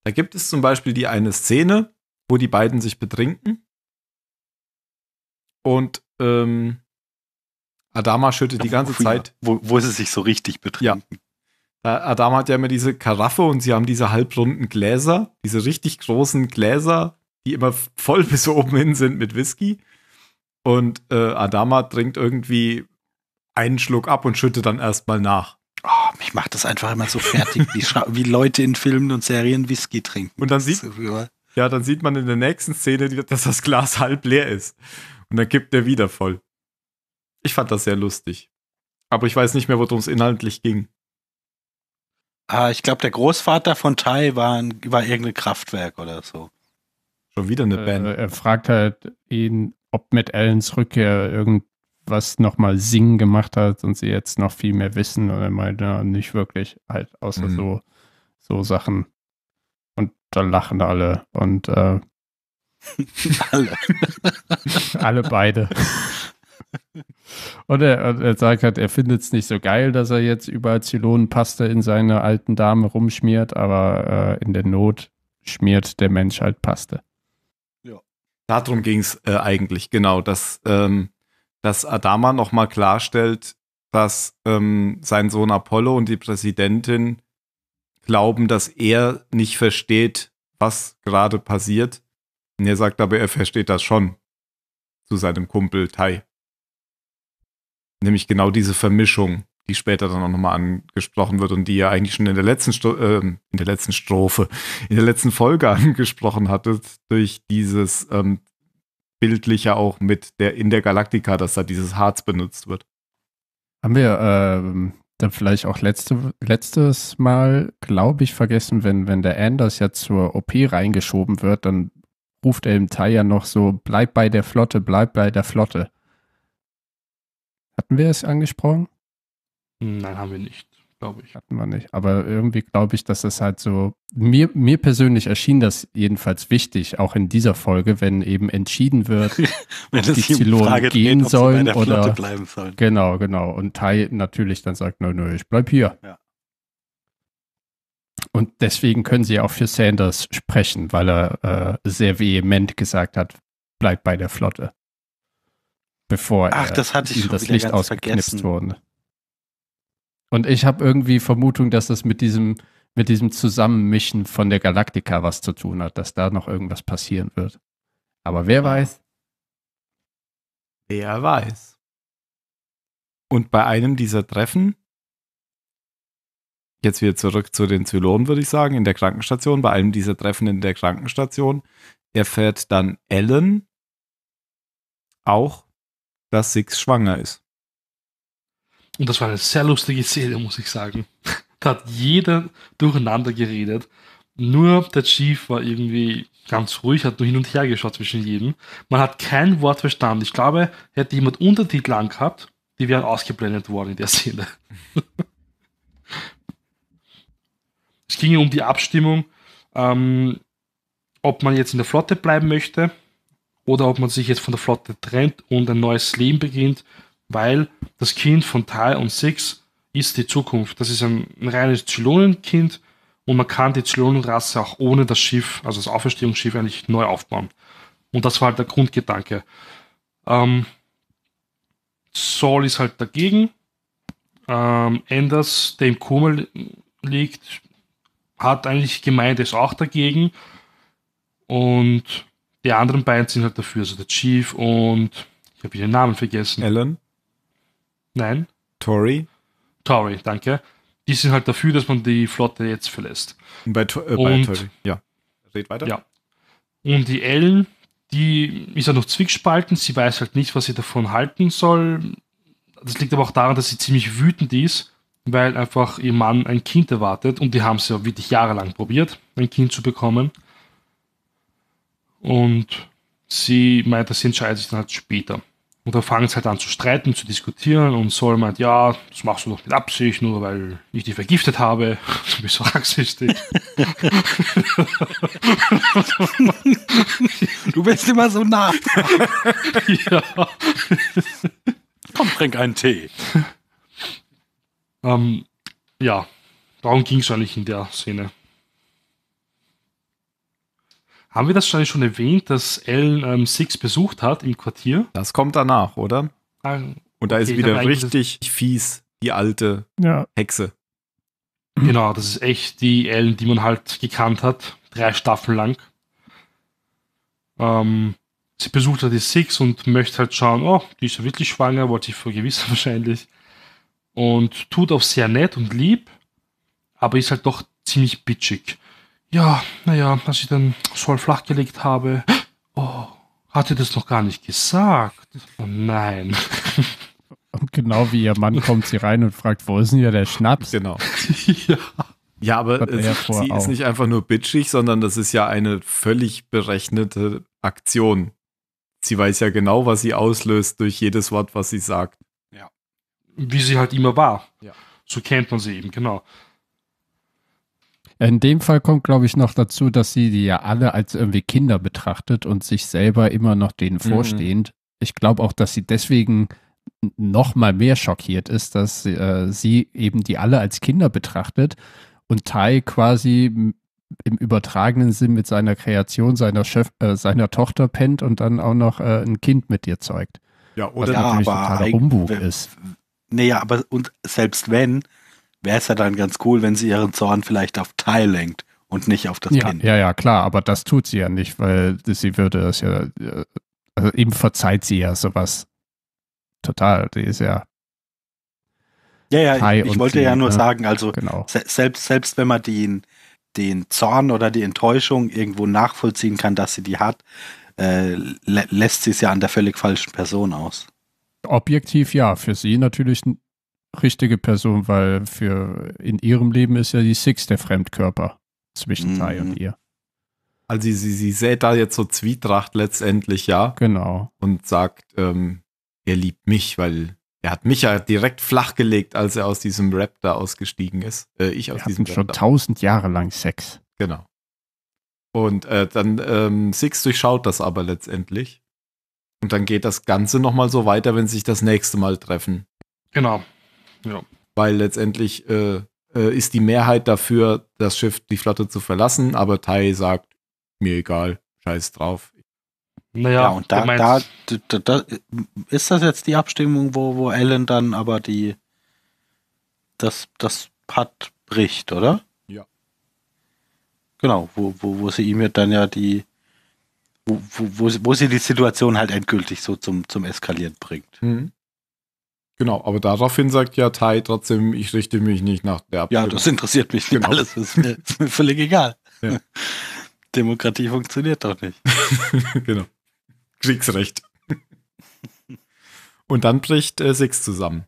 Da gibt es zum Beispiel die eine Szene, wo die beiden sich betrinken. Und ähm, Adama schüttet ja, die ganze Zeit. Wo, wo sie sich so richtig betrinken. Ja. Adama hat ja immer diese Karaffe und sie haben diese halbrunden Gläser, diese richtig großen Gläser, die immer voll bis oben hin sind mit Whisky. Und äh, Adama trinkt irgendwie einen Schluck ab und schüttet dann erstmal nach boah, mich macht das einfach immer so fertig, wie, wie, Leute in Filmen und Serien Whisky trinken. Und dann sieht, ja, dann sieht man in der nächsten Szene, dass das Glas halb leer ist. Und dann kippt er wieder voll. Ich fand das sehr lustig. Aber ich weiß nicht mehr, worum es inhaltlich ging. Ah, ich glaube, der Großvater von Tai war, ein, war irgendein Kraftwerk oder so. Schon wieder eine äh, Band. Er fragt halt ihn, ob mit Ellens Rückkehr irgend was nochmal Singen gemacht hat und sie jetzt noch viel mehr wissen oder ja, nicht wirklich, halt außer mhm. so, so Sachen. Und dann lachen alle und äh, alle. alle beide. Und er, er, sagt halt, er findet es nicht so geil, dass er jetzt überall Zylonenpaste in seine alten Dame rumschmiert, aber äh, in der Not schmiert der Mensch halt Paste. Ja. Darum ging es äh, eigentlich, genau, dass ähm, dass Adama nochmal klarstellt, dass ähm, sein Sohn Apollo und die Präsidentin glauben, dass er nicht versteht, was gerade passiert. Und er sagt aber, er versteht das schon zu seinem Kumpel Tai. Nämlich genau diese Vermischung, die später dann auch nochmal angesprochen wird und die ihr eigentlich schon in der letzten, Sto äh, in der letzten Strophe, in der letzten Folge angesprochen hattet, durch dieses ähm, bildlicher auch mit der in der Galaktika, dass da dieses Harz benutzt wird. Haben wir ähm, dann vielleicht auch letzte, letztes Mal, glaube ich, vergessen, wenn, wenn der Anders ja zur OP reingeschoben wird, dann ruft er im Teil ja noch so, bleib bei der Flotte, bleib bei der Flotte. Hatten wir es angesprochen? Hm, nein, haben wir nicht glaube ich. Hatten wir nicht. Aber irgendwie glaube ich, dass das halt so, mir, mir persönlich erschien das jedenfalls wichtig, auch in dieser Folge, wenn eben entschieden wird, wenn ob die Zylonen gehen dreht, sollen oder. Sollen. Genau, genau. Und Tai natürlich dann sagt, nö, nö, ich bleib hier. Ja. Und deswegen können sie auch für Sanders sprechen, weil er äh, sehr vehement gesagt hat, bleib bei der Flotte. Bevor Ach, das hatte ich ihm das Licht ausgeknipst vergessen. wurde. Und ich habe irgendwie Vermutung, dass das mit diesem, mit diesem Zusammenmischen von der Galaktika was zu tun hat, dass da noch irgendwas passieren wird. Aber wer weiß? Wer weiß. Und bei einem dieser Treffen, jetzt wieder zurück zu den Zylonen, würde ich sagen, in der Krankenstation, bei einem dieser Treffen in der Krankenstation, erfährt dann Ellen auch, dass Six schwanger ist. Und das war eine sehr lustige Szene, muss ich sagen. Da hat jeder durcheinander geredet. Nur der Chief war irgendwie ganz ruhig, hat nur hin und her geschaut zwischen jedem. Man hat kein Wort verstanden. Ich glaube, hätte jemand Untertitel angehabt, die wären ausgeblendet worden in der Szene. es ging um die Abstimmung, ähm, ob man jetzt in der Flotte bleiben möchte oder ob man sich jetzt von der Flotte trennt und ein neues Leben beginnt weil das Kind von Tal und Six ist die Zukunft. Das ist ein, ein reines Zylonenkind und man kann die Zylonenrasse auch ohne das Schiff, also das Auferstehungsschiff, eigentlich neu aufbauen. Und das war halt der Grundgedanke. Ähm, Saul ist halt dagegen. Ähm, Anders, der im Kummel liegt, hat eigentlich gemeint, er ist auch dagegen. Und die anderen beiden sind halt dafür, also der Chief und ich habe ihren Namen vergessen. Alan. Nein. Tory. Tory, danke. Die sind halt dafür, dass man die Flotte jetzt verlässt. bei, to äh, bei Und, Tory, ja. Red weiter. Ja. Und die Ellen, die ist ja noch zwickspalten. Sie weiß halt nicht, was sie davon halten soll. Das liegt aber auch daran, dass sie ziemlich wütend ist, weil einfach ihr Mann ein Kind erwartet. Und die haben es ja wirklich jahrelang probiert, ein Kind zu bekommen. Und sie meint, das entscheidet sich dann halt später. Und dann fangen sie halt an zu streiten, zu diskutieren und Saul meint, ja, das machst du doch mit Absicht, nur weil ich dich vergiftet habe. Du bist so rassistisch. du bist immer so nah. ja. Komm, trink einen Tee. Ähm, ja, darum ging es eigentlich in der Szene. Haben wir das schon erwähnt, dass Ellen ähm, Six besucht hat im Quartier? Das kommt danach, oder? Ah, Und da okay, ist wieder richtig fies die alte ja. Hexe. Genau, das ist echt die Ellen, die man halt gekannt hat, drei Staffeln lang. Ähm, sie besucht halt die Six und möchte halt schauen, oh, die ist ja wirklich schwanger, wollte ich vergewissern wahrscheinlich. Und tut auch sehr nett und lieb, aber ist halt doch ziemlich bitchig. Ja, naja, als ich den Zoll flachgelegt habe. Oh, hatte das noch gar nicht gesagt. Oh nein. Und genau wie ihr Mann kommt sie rein und fragt, wo ist denn hier der Schnaps? Genau. ja. Ja, aber es, sie auch. ist nicht einfach nur bitchig, sondern das ist ja eine völlig berechnete Aktion. Sie weiß ja genau, was sie auslöst durch jedes Wort, was sie sagt. Ja. Wie sie halt immer war. Ja. So kennt man sie eben, genau. In dem Fall kommt, glaube ich, noch dazu, dass sie die ja alle als irgendwie Kinder betrachtet und sich selber immer noch denen mhm. vorstehend. Mhm. Ich glaube auch, dass sie deswegen noch mal mehr schockiert ist, dass äh, sie eben die alle als Kinder betrachtet und Tai quasi im übertragenen Sinn mit seiner Kreation seiner, Chef, äh, seiner Tochter pennt und dann auch noch äh, ein Kind mit ihr zeugt. Ja, oder was ja, natürlich aber totaler Umbug ist. Naja, aber und selbst wenn, wäre es ja dann ganz cool, wenn sie ihren Zorn vielleicht auf Tai lenkt und nicht auf das ja, Kind. Ja, ja, klar, aber das tut sie ja nicht, weil sie würde das ja, also ihm verzeiht sie ja sowas total, die ist ja. Ja, ja, Thai ich, ich wollte sie, ja nur ne? sagen, also genau. se selbst, selbst wenn man den, den Zorn oder die Enttäuschung irgendwo nachvollziehen kann, dass sie die hat, äh, lä lässt sie es ja an der völlig falschen Person aus. Objektiv ja, für sie natürlich richtige Person, weil für in ihrem Leben ist ja die Six der Fremdkörper zwischen mhm. Tai und ihr. Also sie, sie, sie sät da jetzt so Zwietracht letztendlich, ja. Genau. Und sagt, ähm, er liebt mich, weil er hat mich ja direkt flachgelegt, als er aus diesem Raptor ausgestiegen ist. Äh, ich aus Wir diesem hatten schon tausend Jahre lang Sex. Genau. Und äh, dann ähm, Six durchschaut das aber letztendlich. Und dann geht das Ganze nochmal so weiter, wenn sie sich das nächste Mal treffen. Genau. Ja. Weil letztendlich äh, äh, ist die Mehrheit dafür, das Schiff, die Flotte zu verlassen, aber Tai sagt, mir egal, scheiß drauf. Naja, ja, und da, da, da, da, ist das jetzt die Abstimmung, wo, wo Ellen dann aber die das, das Pad bricht, oder? Ja. Genau, wo, wo, wo sie ihm dann ja die wo, wo, wo, sie die Situation halt endgültig so zum, zum Eskalieren bringt. Mhm. Genau, aber daraufhin sagt ja Tai trotzdem, ich richte mich nicht nach der Abstimmung. Ja, das interessiert mich nicht genau. alles, ist mir, ist mir völlig egal. Ja. Demokratie funktioniert doch nicht. genau. Kriegsrecht. Und dann bricht äh, Six zusammen.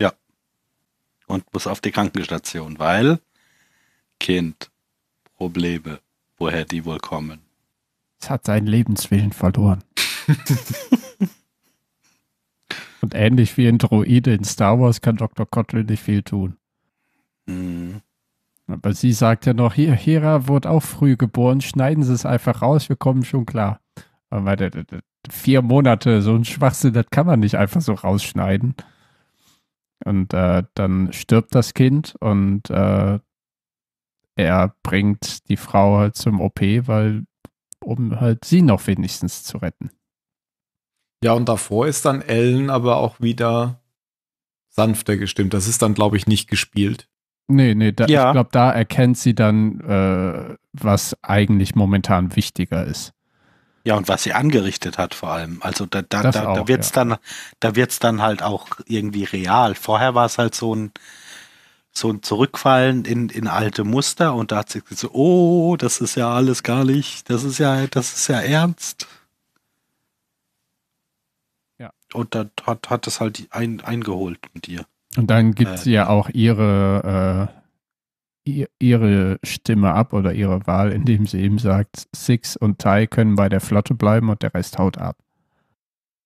Ja. Und muss auf die Krankenstation, weil Kind, Probleme, woher die wohl kommen. Es hat seinen Lebenswillen verloren. Und ähnlich wie ein Droide in Star Wars kann Dr. Kotlin nicht viel tun. Mhm. Aber sie sagt ja noch, hier, Hera wurde auch früh geboren, schneiden sie es einfach raus, wir kommen schon klar. Aber vier Monate, so ein Schwachsinn, das kann man nicht einfach so rausschneiden. Und äh, dann stirbt das Kind und äh, er bringt die Frau halt zum OP, weil um halt sie noch wenigstens zu retten. Ja, und davor ist dann Ellen aber auch wieder sanfter gestimmt. Das ist dann, glaube ich, nicht gespielt. Nee, nee, da, ja. ich glaube, da erkennt sie dann, äh, was eigentlich momentan wichtiger ist. Ja, und was sie angerichtet hat vor allem. Also da, da, da, da wird es ja. dann, da dann halt auch irgendwie real. Vorher war es halt so ein, so ein Zurückfallen in, in alte Muster und da hat sie gesagt, oh, das ist ja alles gar nicht, das ist ja, das ist ja ernst. Halt und dann hat, hat das halt ein, eingeholt mit ihr. Und dann gibt sie äh, ja auch ihre, äh, ihre Stimme ab oder ihre Wahl, indem sie eben sagt, Six und Tai können bei der Flotte bleiben und der Rest haut ab.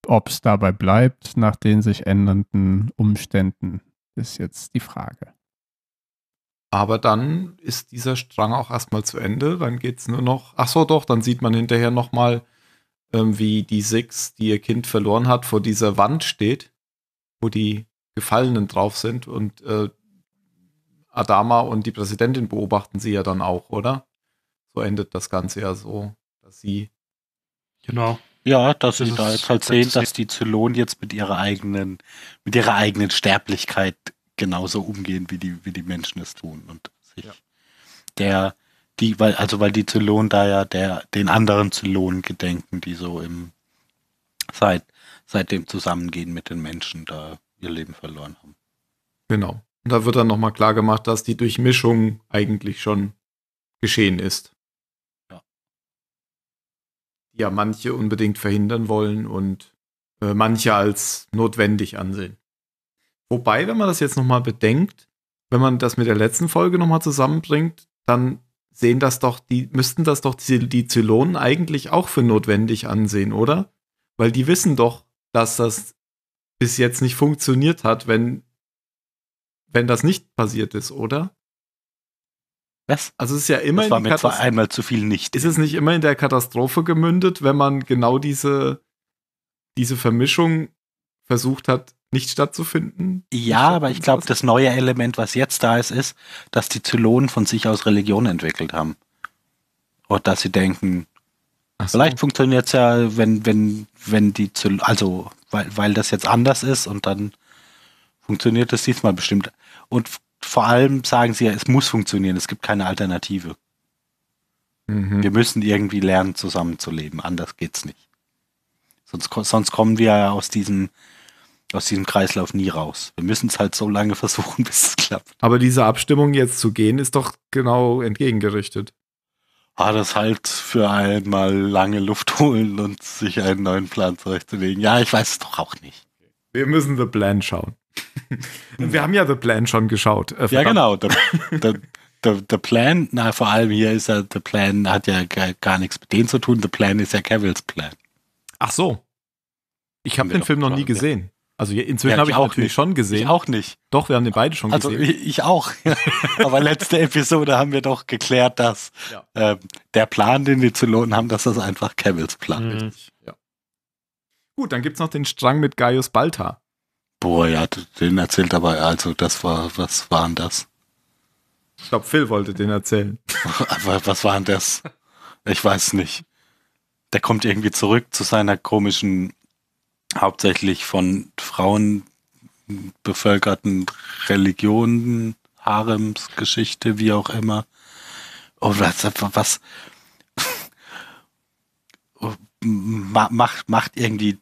Ob es dabei bleibt, nach den sich ändernden Umständen, ist jetzt die Frage. Aber dann ist dieser Strang auch erstmal zu Ende. Dann geht es nur noch. Ach so, doch, dann sieht man hinterher nochmal wie die Six, die ihr Kind verloren hat, vor dieser Wand steht, wo die Gefallenen drauf sind und äh, Adama und die Präsidentin beobachten sie ja dann auch, oder? So endet das Ganze ja so, dass sie. Genau. Ja, dass sie da jetzt halt sehen, dass die Zylon jetzt mit ihrer eigenen, mit ihrer eigenen Sterblichkeit genauso umgehen, wie die, wie die Menschen es tun und sich ja. der die, weil, also weil die Zylonen da ja der, den anderen Zylonen gedenken, die so im seit, seit dem Zusammengehen mit den Menschen da ihr Leben verloren haben. Genau. Und da wird dann nochmal klar gemacht, dass die Durchmischung eigentlich schon geschehen ist. Ja. Die ja manche unbedingt verhindern wollen und äh, manche als notwendig ansehen. Wobei, wenn man das jetzt nochmal bedenkt, wenn man das mit der letzten Folge nochmal zusammenbringt, dann sehen das doch, die müssten das doch die, die Zylonen eigentlich auch für notwendig ansehen, oder? Weil die wissen doch, dass das bis jetzt nicht funktioniert hat, wenn, wenn das nicht passiert ist, oder? Was? Also es ist ja immer das war in mir einmal zu viel nicht. Ist es nicht immer in der Katastrophe gemündet, wenn man genau diese, diese Vermischung versucht hat nicht stattzufinden. Ja, nicht aber ich glaube, das neue Element, was jetzt da ist, ist, dass die Zylonen von sich aus Religion entwickelt haben. Und dass sie denken, so. vielleicht funktioniert es ja, wenn, wenn, wenn die Zylonen, also weil, weil das jetzt anders ist und dann funktioniert es diesmal bestimmt. Und vor allem sagen sie ja, es muss funktionieren, es gibt keine Alternative. Mhm. Wir müssen irgendwie lernen, zusammenzuleben, anders geht's nicht. Sonst, sonst kommen wir aus diesem aus diesem Kreislauf nie raus. Wir müssen es halt so lange versuchen, bis es klappt. Aber diese Abstimmung jetzt zu gehen, ist doch genau entgegengerichtet. Ah, das halt für einmal lange Luft holen und sich einen neuen Plan zurechtzulegen. Ja, ich weiß es doch auch nicht. Wir müssen The Plan schauen. Wir haben ja The Plan schon geschaut. Äh, ja, genau. The, the, the, the, Plan, na, vor allem hier ist ja, The Plan hat ja gar, gar nichts mit denen zu tun. The Plan ist ja Cavill's Plan. Ach so. Ich habe den Film noch nie gesehen. Also inzwischen ja, habe ich auch natürlich nicht. schon gesehen. Ich auch nicht. Doch, wir haben den beide schon also, gesehen. Also ich auch. Aber letzte Episode haben wir doch geklärt, dass ja. äh, der Plan, den die lohnen haben, dass das einfach Cavills Plan mhm. ist. Ja. Gut, dann gibt es noch den Strang mit Gaius Balta. Boah, ja, den erzählt aber, also das war, was waren das? Ich glaube, Phil wollte den erzählen. aber was war denn das? Ich weiß nicht. Der kommt irgendwie zurück zu seiner komischen hauptsächlich von Frauen bevölkerten Religionen, Haremsgeschichte, wie auch immer. Und oh, was, was macht, macht irgendwie,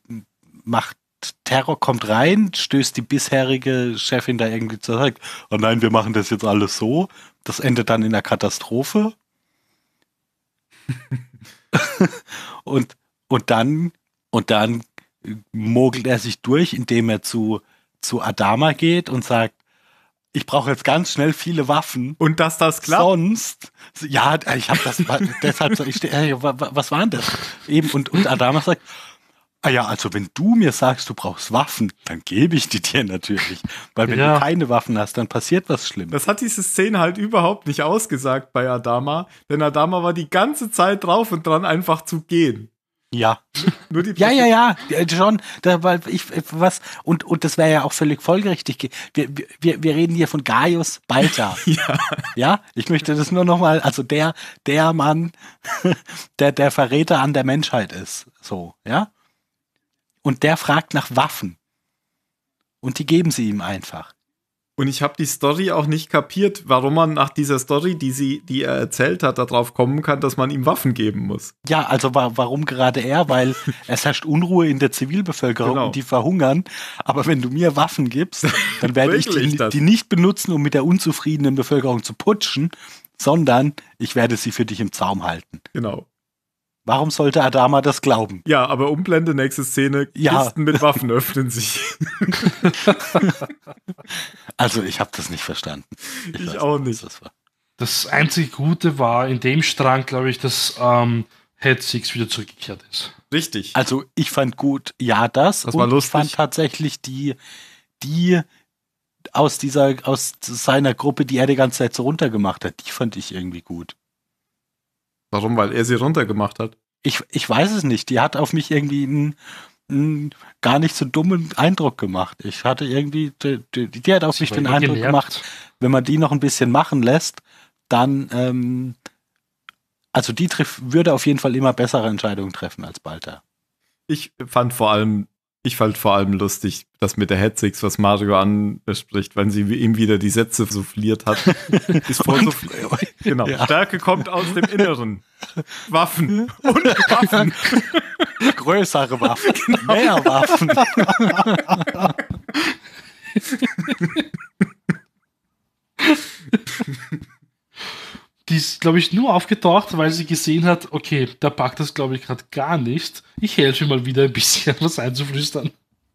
macht Terror kommt rein, stößt die bisherige Chefin da irgendwie zu sagt, oh nein, wir machen das jetzt alles so. Das endet dann in der Katastrophe. und, und dann, und dann mogelt er sich durch, indem er zu, zu Adama geht und sagt, ich brauche jetzt ganz schnell viele Waffen. Und dass das klappt. Sonst, ja, ich habe das, deshalb, ich, was war denn das? Eben, und, und Adama sagt, ah ja, also wenn du mir sagst, du brauchst Waffen, dann gebe ich die dir natürlich. Weil wenn ja. du keine Waffen hast, dann passiert was Schlimmes. Das hat diese Szene halt überhaupt nicht ausgesagt bei Adama, denn Adama war die ganze Zeit drauf und dran, einfach zu gehen. Ja. Nur die ja, ja, ja, schon. Da war ich was und und das wäre ja auch völlig folgerichtig. Wir, wir, wir reden hier von Gaius Balta. ja. ja, ich möchte das nur nochmal, also der der Mann, der der Verräter an der Menschheit ist, so, ja? Und der fragt nach Waffen. Und die geben sie ihm einfach. Und ich habe die Story auch nicht kapiert, warum man nach dieser Story, die sie, die er erzählt hat, darauf kommen kann, dass man ihm Waffen geben muss. Ja, also wa warum gerade er? Weil es herrscht Unruhe in der Zivilbevölkerung genau. und die verhungern. Aber wenn du mir Waffen gibst, dann werde ich die, die, nicht benutzen, um mit der unzufriedenen Bevölkerung zu putschen, sondern ich werde sie für dich im Zaum halten. Genau. Warum sollte Adama das glauben? Ja, aber Umblende, nächste Szene, ja. Kisten mit Waffen öffnen sich. also ich habe das nicht verstanden. Ich, ich auch nicht. Das, das, einzig Gute war in dem Strang, glaube ich, dass ähm, Head Six wieder zurückgekehrt ist. Richtig. Also ich fand gut, ja, das. Das war lustig. Ich fand tatsächlich die, die aus dieser, aus seiner Gruppe, die er die ganze Zeit so runtergemacht hat, die fand ich irgendwie gut. Warum? Weil er sie runtergemacht hat. Ich, ich weiß es nicht. Die hat auf mich irgendwie einen, einen gar nicht so dummen Eindruck gemacht. Ich hatte irgendwie, die, die, die hat auf mich den Eindruck gelernt. gemacht, wenn man die noch ein bisschen machen lässt, dann, ähm, also die trifft, würde auf jeden Fall immer bessere Entscheidungen treffen als Balter. Ich fand vor allem ich fand vor allem lustig, dass mit der Hetzix, was Mario anspricht, wenn sie ihm wieder die Sätze souffliert hat, ist voll und, so, Genau. Ja. Stärke kommt aus dem Inneren. Waffen und Waffen. Größere Waffen. Genau. Mehr Waffen. Die ist, glaube ich, nur aufgetaucht, weil sie gesehen hat, okay, da packt das, glaube ich, gerade gar nicht. Ich helfe ihm mal wieder ein bisschen was einzuflüstern.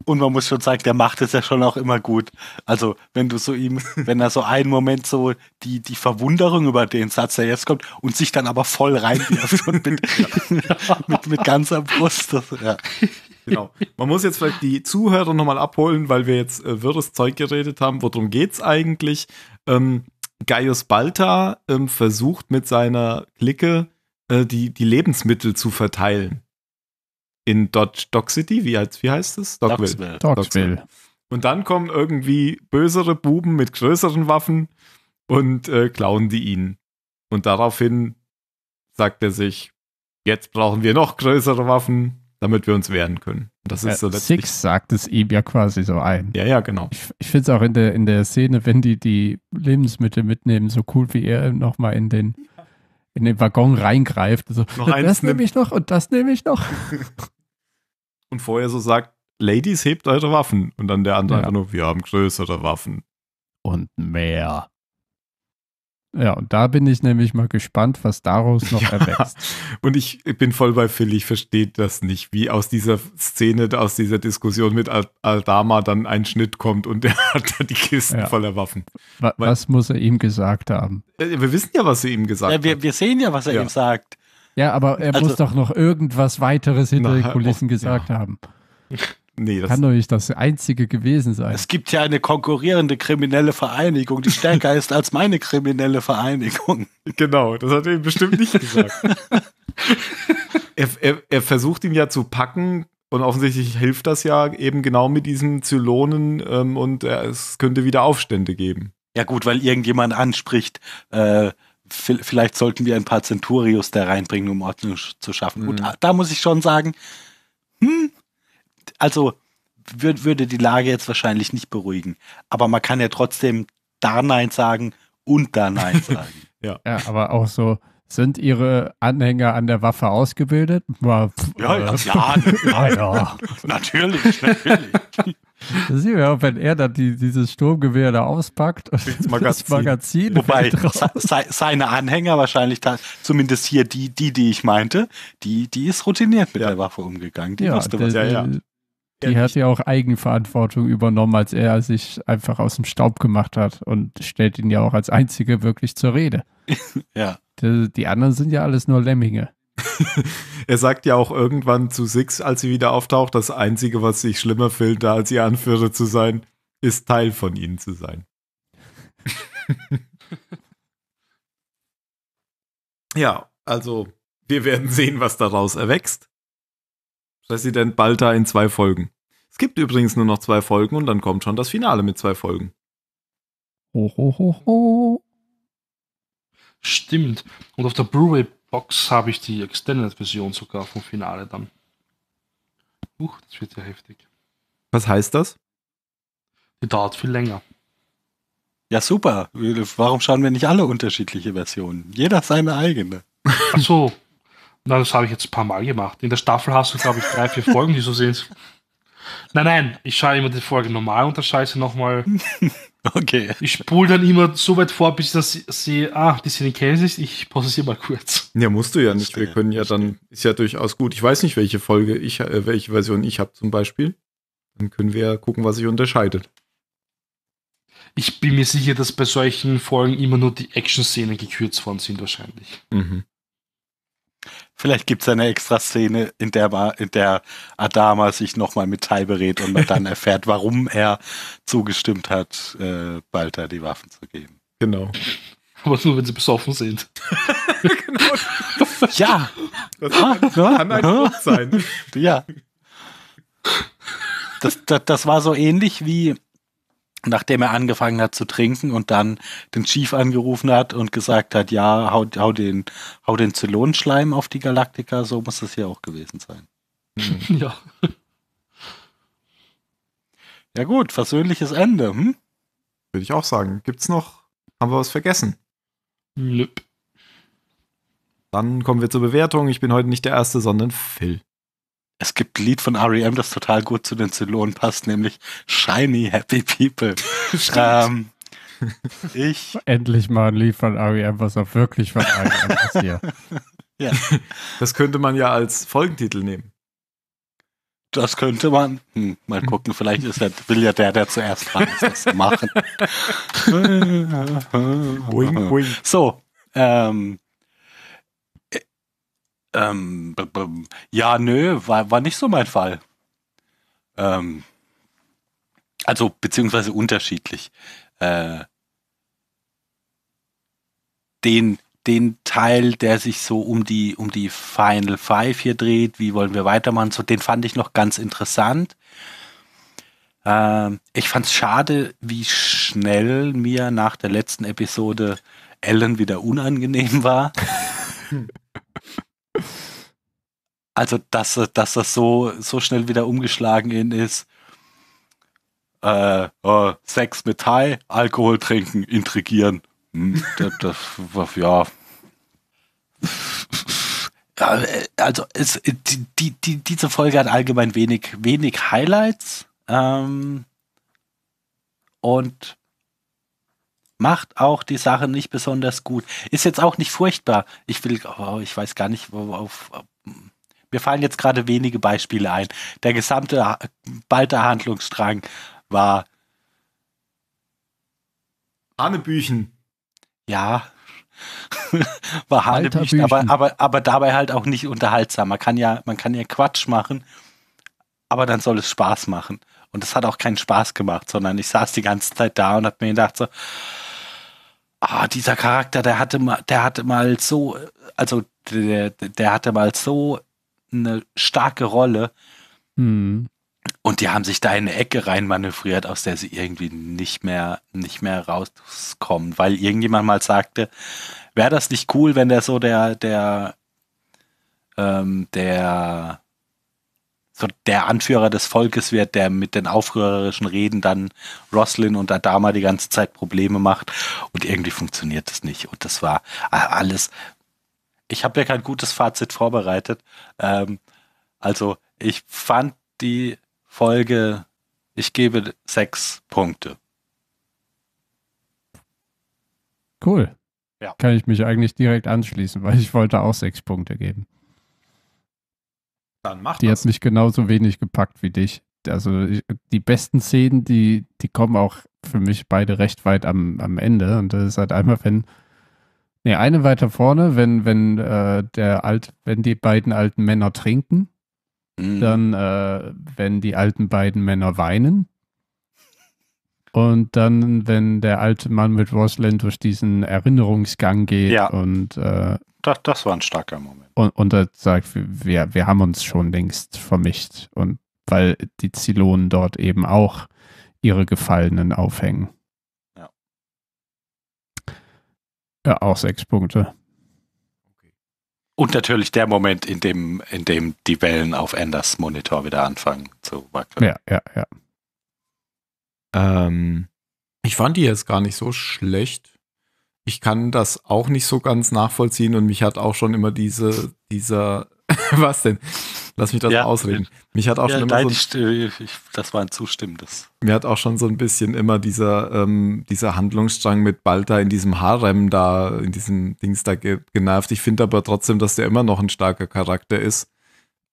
Und man muss schon sagen, der macht es ja schon auch immer gut. Also, wenn du so ihm, wenn er so einen Moment so die, die Verwunderung über den Satz, der jetzt kommt, und sich dann aber voll reinwirft und mit, mit, mit, ganzer Brust. Das, ja. Genau. Man muss jetzt vielleicht die Zuhörer nochmal abholen, weil wir jetzt äh, wirres Zeug geredet haben. Worum geht's eigentlich? Ähm, Gaius Balta ähm, versucht mit seiner Clique äh, die, die Lebensmittel zu verteilen. In Dodge, Dock City, wie, heißt, wie heißt es? Docksville. Docksville. Und dann kommen irgendwie bösere Buben mit größeren Waffen und äh, klauen die ihn. Und daraufhin sagt er sich, jetzt brauchen wir noch größere Waffen, damit wir uns wehren können. Das äh, ist so äh, Six sagt es ihm ja quasi so ein. Ja, ja, genau. Ich, ich finde es auch in der, in der Szene, wenn die die Lebensmittel mitnehmen, so cool wie er nochmal in den, in den Waggon reingreift. So, also, noch das nehme ich noch und das nehme ich noch. und vorher so sagt, Ladies, hebt eure Waffen. Und dann der andere ja. einfach nur, wir haben größere Waffen. Und mehr. Ja, und da bin ich nämlich mal gespannt, was daraus noch ja. erwächst. Und ich bin voll bei Phil, ich verstehe das nicht, wie aus dieser Szene, aus dieser Diskussion mit Aldama dann ein Schnitt kommt und er hat da die Kisten ja. voller Waffen. was Weil, muss er ihm gesagt haben? Äh, wir wissen ja, was er ihm gesagt ja, wir, hat. Wir sehen ja, was er ihm sagt. Ja, aber er also, muss doch noch irgendwas weiteres hinter na, den Kulissen oh, gesagt haben. Nee, das kann doch nicht das einzige gewesen sein. Es gibt ja eine konkurrierende kriminelle Vereinigung, die stärker ist als meine kriminelle Vereinigung. Genau, das hat er ihm bestimmt nicht gesagt. er, er, er, versucht ihn ja zu packen und offensichtlich hilft das ja eben genau mit diesen Zylonen ähm, und äh, es könnte wieder Aufstände geben. Ja gut, weil irgendjemand anspricht, äh, vielleicht sollten wir ein paar Centurios da reinbringen, um Ordnung zu schaffen. Mhm. Gut, da muss ich schon sagen, hm, also würd, würde die Lage jetzt wahrscheinlich nicht beruhigen. Aber man kann ja trotzdem da Nein sagen und da Nein sagen. ja. ja, aber auch so, sind Ihre Anhänger an der Waffe ausgebildet? War, ja, ja, äh, ja, ja. natürlich, natürlich. Das sieht wenn er dann die, dieses Sturmgewehr da auspackt das Magazin. Das Magazin Wobei se, seine Anhänger wahrscheinlich, zumindest hier die, die, die ich meinte, die, die ist routiniert mit ja. der Waffe umgegangen. Die ja, wusste was. Ja, ja. Die hat ja auch Eigenverantwortung übernommen, als er sich einfach aus dem Staub gemacht hat und stellt ihn ja auch als Einzige wirklich zur Rede. ja. Die, die anderen sind ja alles nur Lemminge. er sagt ja auch irgendwann zu Six, als sie wieder auftaucht, das Einzige, was sich schlimmer fühlt, als ihr Anführer zu sein, ist Teil von ihnen zu sein. ja, also wir werden sehen, was daraus erwächst. Präsident Balta in zwei Folgen. Es gibt übrigens nur noch zwei Folgen und dann kommt schon das Finale mit zwei Folgen. Ho, ho, ho, ho. Stimmt. Und auf der Blu-ray-Box habe ich die Extended-Version sogar vom Finale dann. Uch, das wird ja heftig. Was heißt das? Die dauert viel länger. Ja, super. Warum schauen wir nicht alle unterschiedliche Versionen? Jeder seine eigene. Ach so, na, das habe ich jetzt ein paar Mal gemacht. In der Staffel hast du, glaube ich, drei, vier Folgen, die so sind. Nein, nein, ich schaue immer die Folge normal und dann schaue ich sie nochmal. Okay. Ich spule dann immer so weit vor, bis ich das sehe, ah, die Szene kenne ich, ich pause sie mal kurz. Ja, musst du ja nicht. Wir können ja dann, ist ja durchaus gut. Ich weiß nicht, welche Folge ich, äh, welche Version ich habe zum Beispiel. Dann können wir ja gucken, was sich unterscheidet. Ich bin mir sicher, dass bei solchen Folgen immer nur die Action-Szenen gekürzt worden sind, wahrscheinlich. Mhm. Vielleicht gibt es eine extra Szene, in der, in der Adama sich nochmal mit Tai berät und man dann erfährt, warum er zugestimmt hat, äh, Balta die Waffen zu geben. Genau. Aber nur, wenn sie besoffen sind. genau. Ja. Das ah, kann, ah, ein ah, sein. Ja. Das, das, das war so ähnlich wie nachdem er angefangen hat zu trinken und dann den Chief angerufen hat und gesagt hat, ja, hau, hau den, hau den Zylonschleim auf die Galaktika, so muss das hier auch gewesen sein. Mhm. Ja. Ja gut, versöhnliches Ende, hm? Würde ich auch sagen. Gibt's noch? Haben wir was vergessen? Nö. Dann kommen wir zur Bewertung. Ich bin heute nicht der Erste, sondern Phil. Es gibt ein Lied von R.E.M., das total gut zu den Zylonen passt, nämlich Shiny Happy People. ähm, ich. Endlich mal ein Lied von R.E.M., was auch wirklich von R.E.M. ist hier. Ja. Das könnte man ja als Folgentitel nehmen. Das könnte man. Hm, mal gucken, vielleicht ist der, will ja der, der zuerst dran ist, das machen. boing, boing. So, ähm, ähm, ja, nö, war, war nicht so mein Fall. Ähm, also, beziehungsweise unterschiedlich. Äh, den, den Teil, der sich so um die, um die Final Five hier dreht, wie wollen wir weitermachen, so, den fand ich noch ganz interessant. Ähm, ich fand es schade, wie schnell mir nach der letzten Episode Ellen wieder unangenehm war. Also, dass, dass das so, so schnell wieder umgeschlagen in ist. Äh, äh, Sex mit Thai, Alkohol trinken, intrigieren. Hm, das, das, ja. ja. Also, es, die, die, diese Folge hat allgemein wenig, wenig Highlights. Ähm, und macht auch die Sache nicht besonders gut. Ist jetzt auch nicht furchtbar. Ich will, oh, ich weiß gar nicht, wo, auf, mir fallen jetzt gerade wenige Beispiele ein. Der gesamte äh, balter Handlungsstrang war Hanebüchen. Ja. war Hanebüchen, aber, aber, aber dabei halt auch nicht unterhaltsam. Man kann ja, man kann ja Quatsch machen, aber dann soll es Spaß machen. Und es hat auch keinen Spaß gemacht, sondern ich saß die ganze Zeit da und habe mir gedacht so, ah, dieser Charakter, der hatte mal, der hatte mal so, also der, der hatte mal so eine starke Rolle. Mhm. Und die haben sich da in eine Ecke reinmanövriert, aus der sie irgendwie nicht mehr, nicht mehr rauskommen, weil irgendjemand mal sagte, wäre das nicht cool, wenn der so der, der, ähm, der so der Anführer des Volkes wird, der mit den aufrührerischen Reden dann Roslin und Adama die ganze Zeit Probleme macht und irgendwie funktioniert das nicht. Und das war alles. Ich habe ja kein gutes Fazit vorbereitet. Ähm, also ich fand die Folge, ich gebe sechs Punkte. Cool. Ja. Kann ich mich eigentlich direkt anschließen, weil ich wollte auch sechs Punkte geben. Dann mach die das. hat mich genauso wenig gepackt wie dich. Also die besten Szenen, die, die kommen auch für mich beide recht weit am, am Ende. Und das ist halt einmal, wenn, nee, eine weiter vorne, wenn, wenn äh, der alt, wenn die beiden alten Männer trinken, mhm. dann, äh, wenn die alten beiden Männer weinen. Und dann, wenn der alte Mann mit Rosalind durch diesen Erinnerungsgang geht ja. und äh, das, das war ein starker Moment. Und, und er sagt, wir, wir haben uns schon längst vermischt. Und weil die Zylonen dort eben auch ihre Gefallenen aufhängen. Ja. Ja, auch sechs Punkte. Und natürlich der Moment, in dem, in dem die Wellen auf Enders Monitor wieder anfangen zu wackeln. Ja, ja, ja. Ähm, ich fand die jetzt gar nicht so schlecht ich kann das auch nicht so ganz nachvollziehen und mich hat auch schon immer diese, dieser, was denn? Lass mich das ja, ausreden. Mich hat auch ja, schon immer nein, so ein, äh, ich, das war ein zustimmendes. Mir hat auch schon so ein bisschen immer dieser, ähm, dieser Handlungsstrang mit Balta in diesem Harem da, in diesem Dings da genervt. Ich finde aber trotzdem, dass der immer noch ein starker Charakter ist.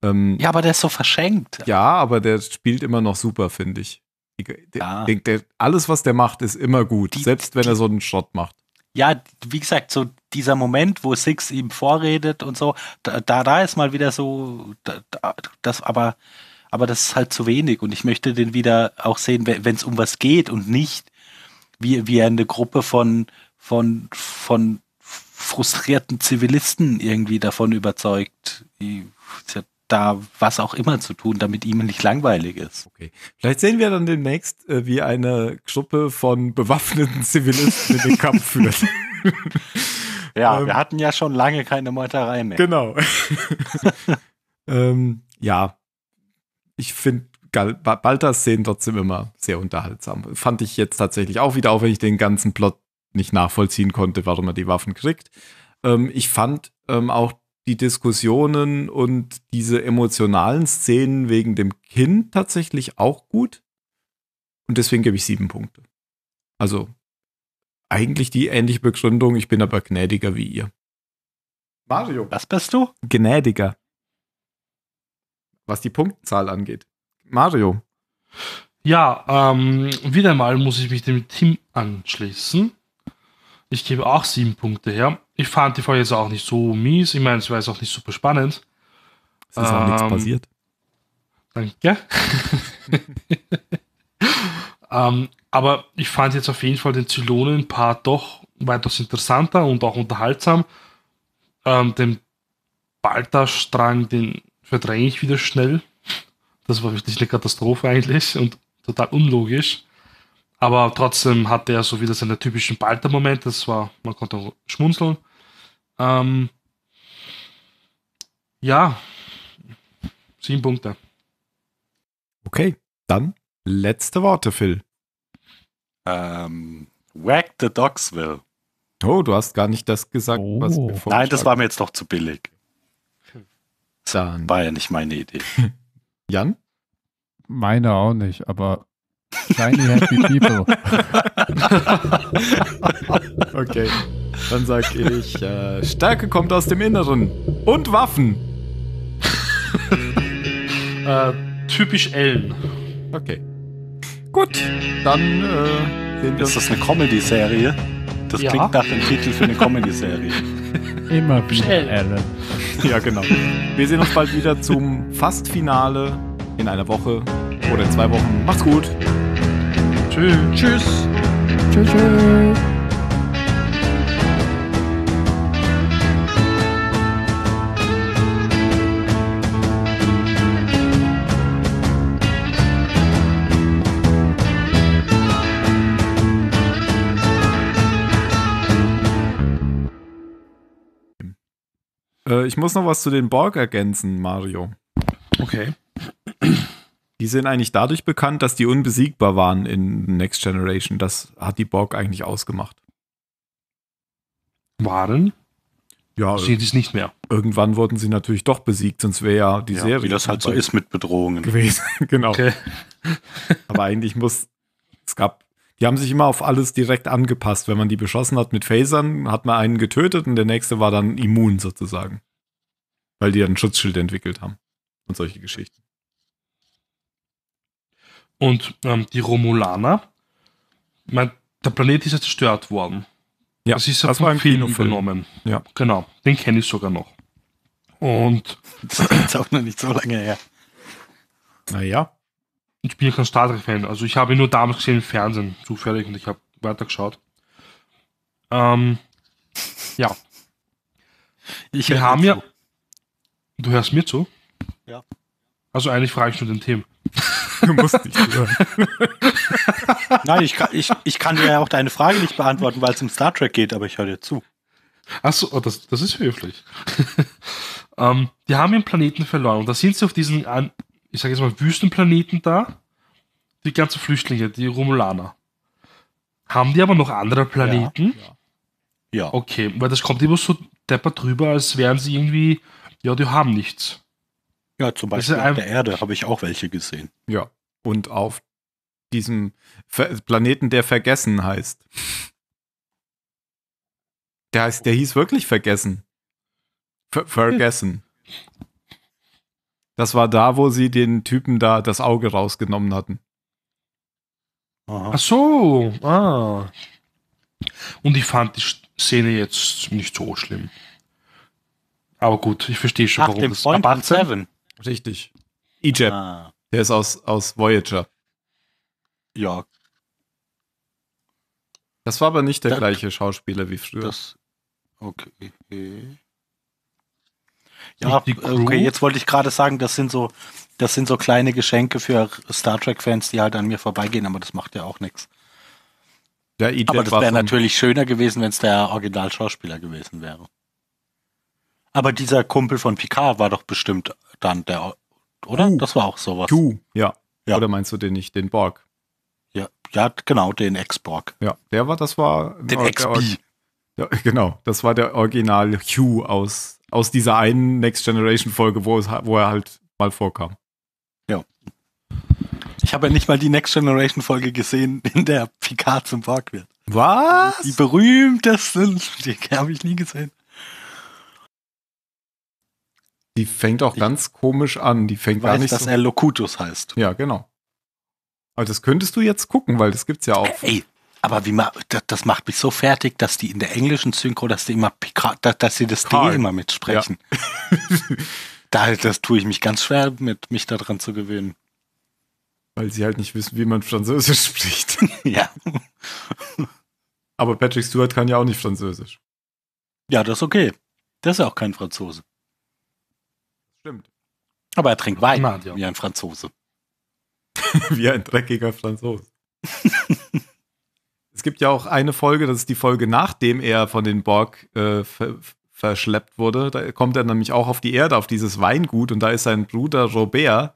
Ähm, ja, aber der ist so verschenkt. Ja, aber der spielt immer noch super, finde ich. Der, ja. der, der, alles, was der macht, ist immer gut, die, selbst wenn die, er so einen Schrott macht ja, wie gesagt, so dieser Moment, wo Six ihm vorredet und so, da, da ist mal wieder so, da, das aber, aber das ist halt zu wenig und ich möchte den wieder auch sehen, wenn es um was geht und nicht wie, wie eine Gruppe von, von, von frustrierten Zivilisten irgendwie davon überzeugt. Die, da was auch immer zu tun, damit ihm nicht langweilig ist. Okay. Vielleicht sehen wir dann demnächst, äh, wie eine Gruppe von bewaffneten Zivilisten den Kampf führt. ja, ähm, wir hatten ja schon lange keine Meuterei mehr. Genau. ähm, ja, ich finde Baltas Szenen trotzdem immer sehr unterhaltsam. Fand ich jetzt tatsächlich auch wieder, auch wenn ich den ganzen Plot nicht nachvollziehen konnte, warum er die Waffen kriegt. Ähm, ich fand ähm, auch die Diskussionen und diese emotionalen Szenen wegen dem Kind tatsächlich auch gut. Und deswegen gebe ich sieben Punkte. Also eigentlich die ähnliche Begründung, ich bin aber gnädiger wie ihr. Mario. Was bist du? Gnädiger. Was die Punktzahl angeht. Mario. Ja, ähm, wieder mal muss ich mich dem Team anschließen. Ich gebe auch sieben Punkte her ich fand die Folge jetzt auch nicht so mies. Ich meine, es war jetzt auch nicht super spannend. Es ist ähm, auch nichts ähm, passiert. Danke. ähm, aber ich fand jetzt auf jeden Fall den Zylonen-Part doch weitaus interessanter und auch unterhaltsam. Ähm, den Balta-Strang, den verdränge ich wieder schnell. Das war wirklich eine Katastrophe eigentlich und total unlogisch. Aber trotzdem hatte er so wieder seine typischen Balter-Momente. Das war, man konnte schmunzeln. Ähm, ja, sieben Punkte. Okay, dann letzte Worte, Phil. Ähm, whack the Dogs Dogsville. Oh, du hast gar nicht das gesagt, oh. was bevor Nein, das war mir jetzt doch zu billig. Dann. War ja nicht meine Idee. Jan? Meine auch nicht, aber Shiny Happy People. okay, dann sag ich, äh, Stärke kommt aus dem Inneren und Waffen. äh, typisch Ellen. Okay. Gut, dann äh, sehen wir Ist das eine Comedy-Serie? Das ja. klingt nach dem Titel für eine Comedy-Serie. Immer wieder Ellen. Ja, genau. Wir sehen uns bald wieder zum Fast-Finale in einer Woche oder in zwei Wochen. Macht's gut. Tschüss. Tschüss. Tschüss. tschüss. Äh, ich muss noch was zu den Borg ergänzen, Mario. Okay. Die sind eigentlich dadurch bekannt, dass die unbesiegbar waren in Next Generation. Das hat die Borg eigentlich ausgemacht. Waren? Ja. Steht es nicht mehr. Irgendwann wurden sie natürlich doch besiegt, sonst wäre ja die ja, Serie. Wie das halt so ist mit Bedrohungen. Gewesen, genau. Okay. Aber eigentlich muss, es gab, die haben sich immer auf alles direkt angepasst. Wenn man die beschossen hat mit Phasern, hat man einen getötet und der nächste war dann immun sozusagen. Weil die dann ein Schutzschild entwickelt haben. Und solche Geschichten. Und ähm, die Romulaner, mein, der Planet ist ja zerstört worden. Ja, das ist ja das vom ein Film übernommen. Ja. Genau, den kenne ich sogar noch. Und das ist auch noch nicht so lange her. Naja. Ich bin ja kein Star Trek-Fan, also ich habe ihn nur damals gesehen im Fernsehen, zufällig, und ich habe weitergeschaut. Ähm, ja. Ich Wir haben zu. ja. Du hörst mir zu? Ja. Also eigentlich frage ich nur den Themen. Du musst nicht hören. Nein, ich kann, ich, ich kann ja auch deine Frage nicht beantworten, weil es um Star Trek geht, aber ich höre dir zu. Achso, oh, das, das ist höflich. um, ähm, die haben ihren Planeten verloren und da sind sie auf diesen, ich sage jetzt mal, Wüstenplaneten da. Die ganzen Flüchtlinge, die Romulaner. Haben die aber noch andere Planeten? Ja. ja. ja. Okay, weil das kommt immer so deppert drüber, als wären sie irgendwie, ja, die haben nichts. Ja, zum Beispiel auf der Erde habe ich auch welche gesehen. Ja, und auf diesem Ver Planeten, der vergessen heißt. Der, heißt, der hieß wirklich vergessen. Ver vergessen. Das war da, wo sie den Typen da das Auge rausgenommen hatten. Aha. Ach so, ah. Und ich fand die Szene jetzt nicht so schlimm. Aber gut, ich verstehe schon, Ach, warum dem das Freund 18, Richtig. Ejab. Ah. Der ist aus, aus Voyager. Ja. Das war aber nicht der das, gleiche Schauspieler wie früher. Das, okay. Ja, okay, jetzt wollte ich gerade sagen, das sind so, das sind so kleine Geschenke für Star Trek-Fans, die halt an mir vorbeigehen, aber das macht ja auch nichts. Ja, aber das wäre natürlich schöner gewesen, wenn es der Originalschauspieler gewesen wäre. Aber dieser Kumpel von Picard war doch bestimmt dann der, oder? Uh, das war auch sowas. Q, ja. ja. Oder meinst du den nicht, den Borg? Ja, ja genau, den Ex-Borg. Ja, der war, das war. Den Ex-B. Ja, genau, das war der Original Q aus, aus dieser einen Next Generation Folge, wo, es, wo er halt mal vorkam. Ja. Ich habe ja nicht mal die Next Generation Folge gesehen, in der Picard zum Borg wird. Was? Die berühmtesten, die habe ich nie gesehen. Die fängt auch ich ganz komisch an. Die fängt weiß, gar nicht dass so er Locutus heißt. Ja, genau. Aber das könntest du jetzt gucken, weil das gibt's ja auch. Ey, aber wie ma, das, das macht mich so fertig, dass die in der englischen Synchro, dass die immer Picard, dass, sie das Picard. D immer mitsprechen. Ja. da, das tue ich mich ganz schwer mit, mich daran zu gewöhnen. Weil sie halt nicht wissen, wie man Französisch spricht. ja. Aber Patrick Stewart kann ja auch nicht Französisch. Ja, das ist okay. Das ist ja auch kein Franzose. Stimmt. Aber er trinkt Wein, ja. wie ein Franzose. wie ein dreckiger Franzose. es gibt ja auch eine Folge, das ist die Folge, nachdem er von den Borg äh, ver verschleppt wurde. Da kommt er nämlich auch auf die Erde, auf dieses Weingut und da ist sein Bruder Robert.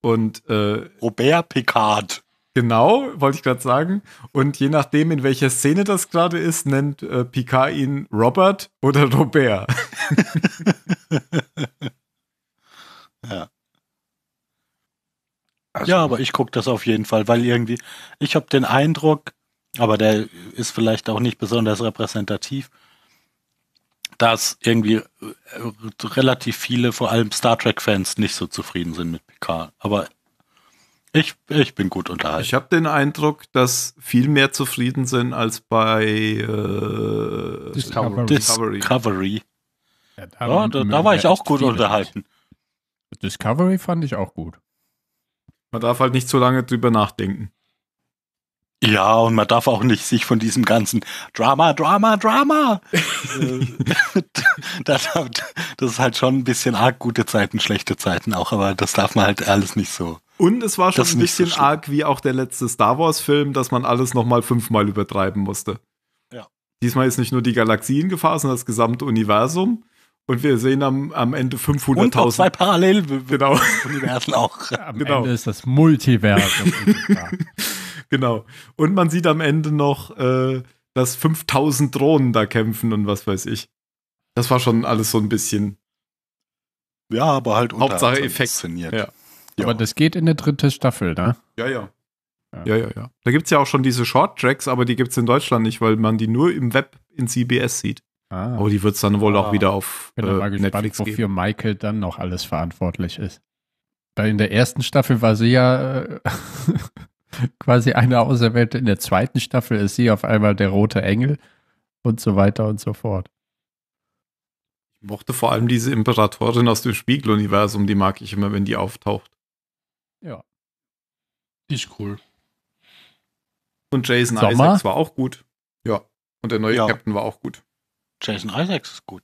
Und äh, Robert Picard. Genau, wollte ich gerade sagen. Und je nachdem, in welcher Szene das gerade ist, nennt äh, Picard ihn Robert oder Robert. Ja. Also, ja, aber ich gucke das auf jeden Fall, weil irgendwie, ich habe den Eindruck, aber der ist vielleicht auch nicht besonders repräsentativ, dass irgendwie äh, relativ viele, vor allem Star Trek-Fans, nicht so zufrieden sind mit Picard. Aber ich, ich bin gut unterhalten. Ich habe den Eindruck, dass viel mehr zufrieden sind als bei äh, Discovery. Discovery. Ja, da, ja, da, da war ich auch gut unterhalten. Discovery fand ich auch gut. Man darf halt nicht so lange drüber nachdenken. Ja, und man darf auch nicht sich von diesem ganzen Drama, Drama, Drama. Äh, das, ist halt schon ein bisschen arg gute Zeiten, schlechte Zeiten auch, aber das darf man halt alles nicht so. Und es war schon ein bisschen so arg wie auch der letzte Star Wars-Film, dass man alles nochmal fünfmal übertreiben musste. Ja. Diesmal ist nicht nur die Galaxie in Gefahr, sondern das gesamte Universum. Und wir sehen am, am Ende 500.000. Und genau. auch zwei Paralleluniversen genau. auch. Am genau. Ende ist das Multiversum. genau. Und man sieht am Ende noch, äh, dass 5000 Drohnen da kämpfen und was weiß ich. Das war schon alles so ein bisschen. Ja, aber halt unter Hauptsache Effekt. Ja. Ja. Aber das geht in der dritten Staffel, ne? Ja, ja. Ja, ja, ja. Da gibt es ja auch schon diese Short Tracks, aber die gibt es in Deutschland nicht, weil man die nur im Web in CBS sieht. Ah. Aber die wird es dann wohl ah. auch wieder auf Bin äh, mal gespannt, Netflix geben. wofür Michael dann noch alles verantwortlich ist. Weil in der ersten Staffel war sie ja äh, quasi eine Auserwählte. In der zweiten Staffel ist sie auf einmal der rote Engel und so weiter und so fort. Ich mochte vor allem diese Imperatorin aus dem Spiegeluniversum, die mag ich immer, wenn die auftaucht. Ja. Die ist cool. Und Jason Sommer? Isaacs war auch gut. Ja. Und der neue ja. Captain war auch gut. Jason Isaacs ist gut.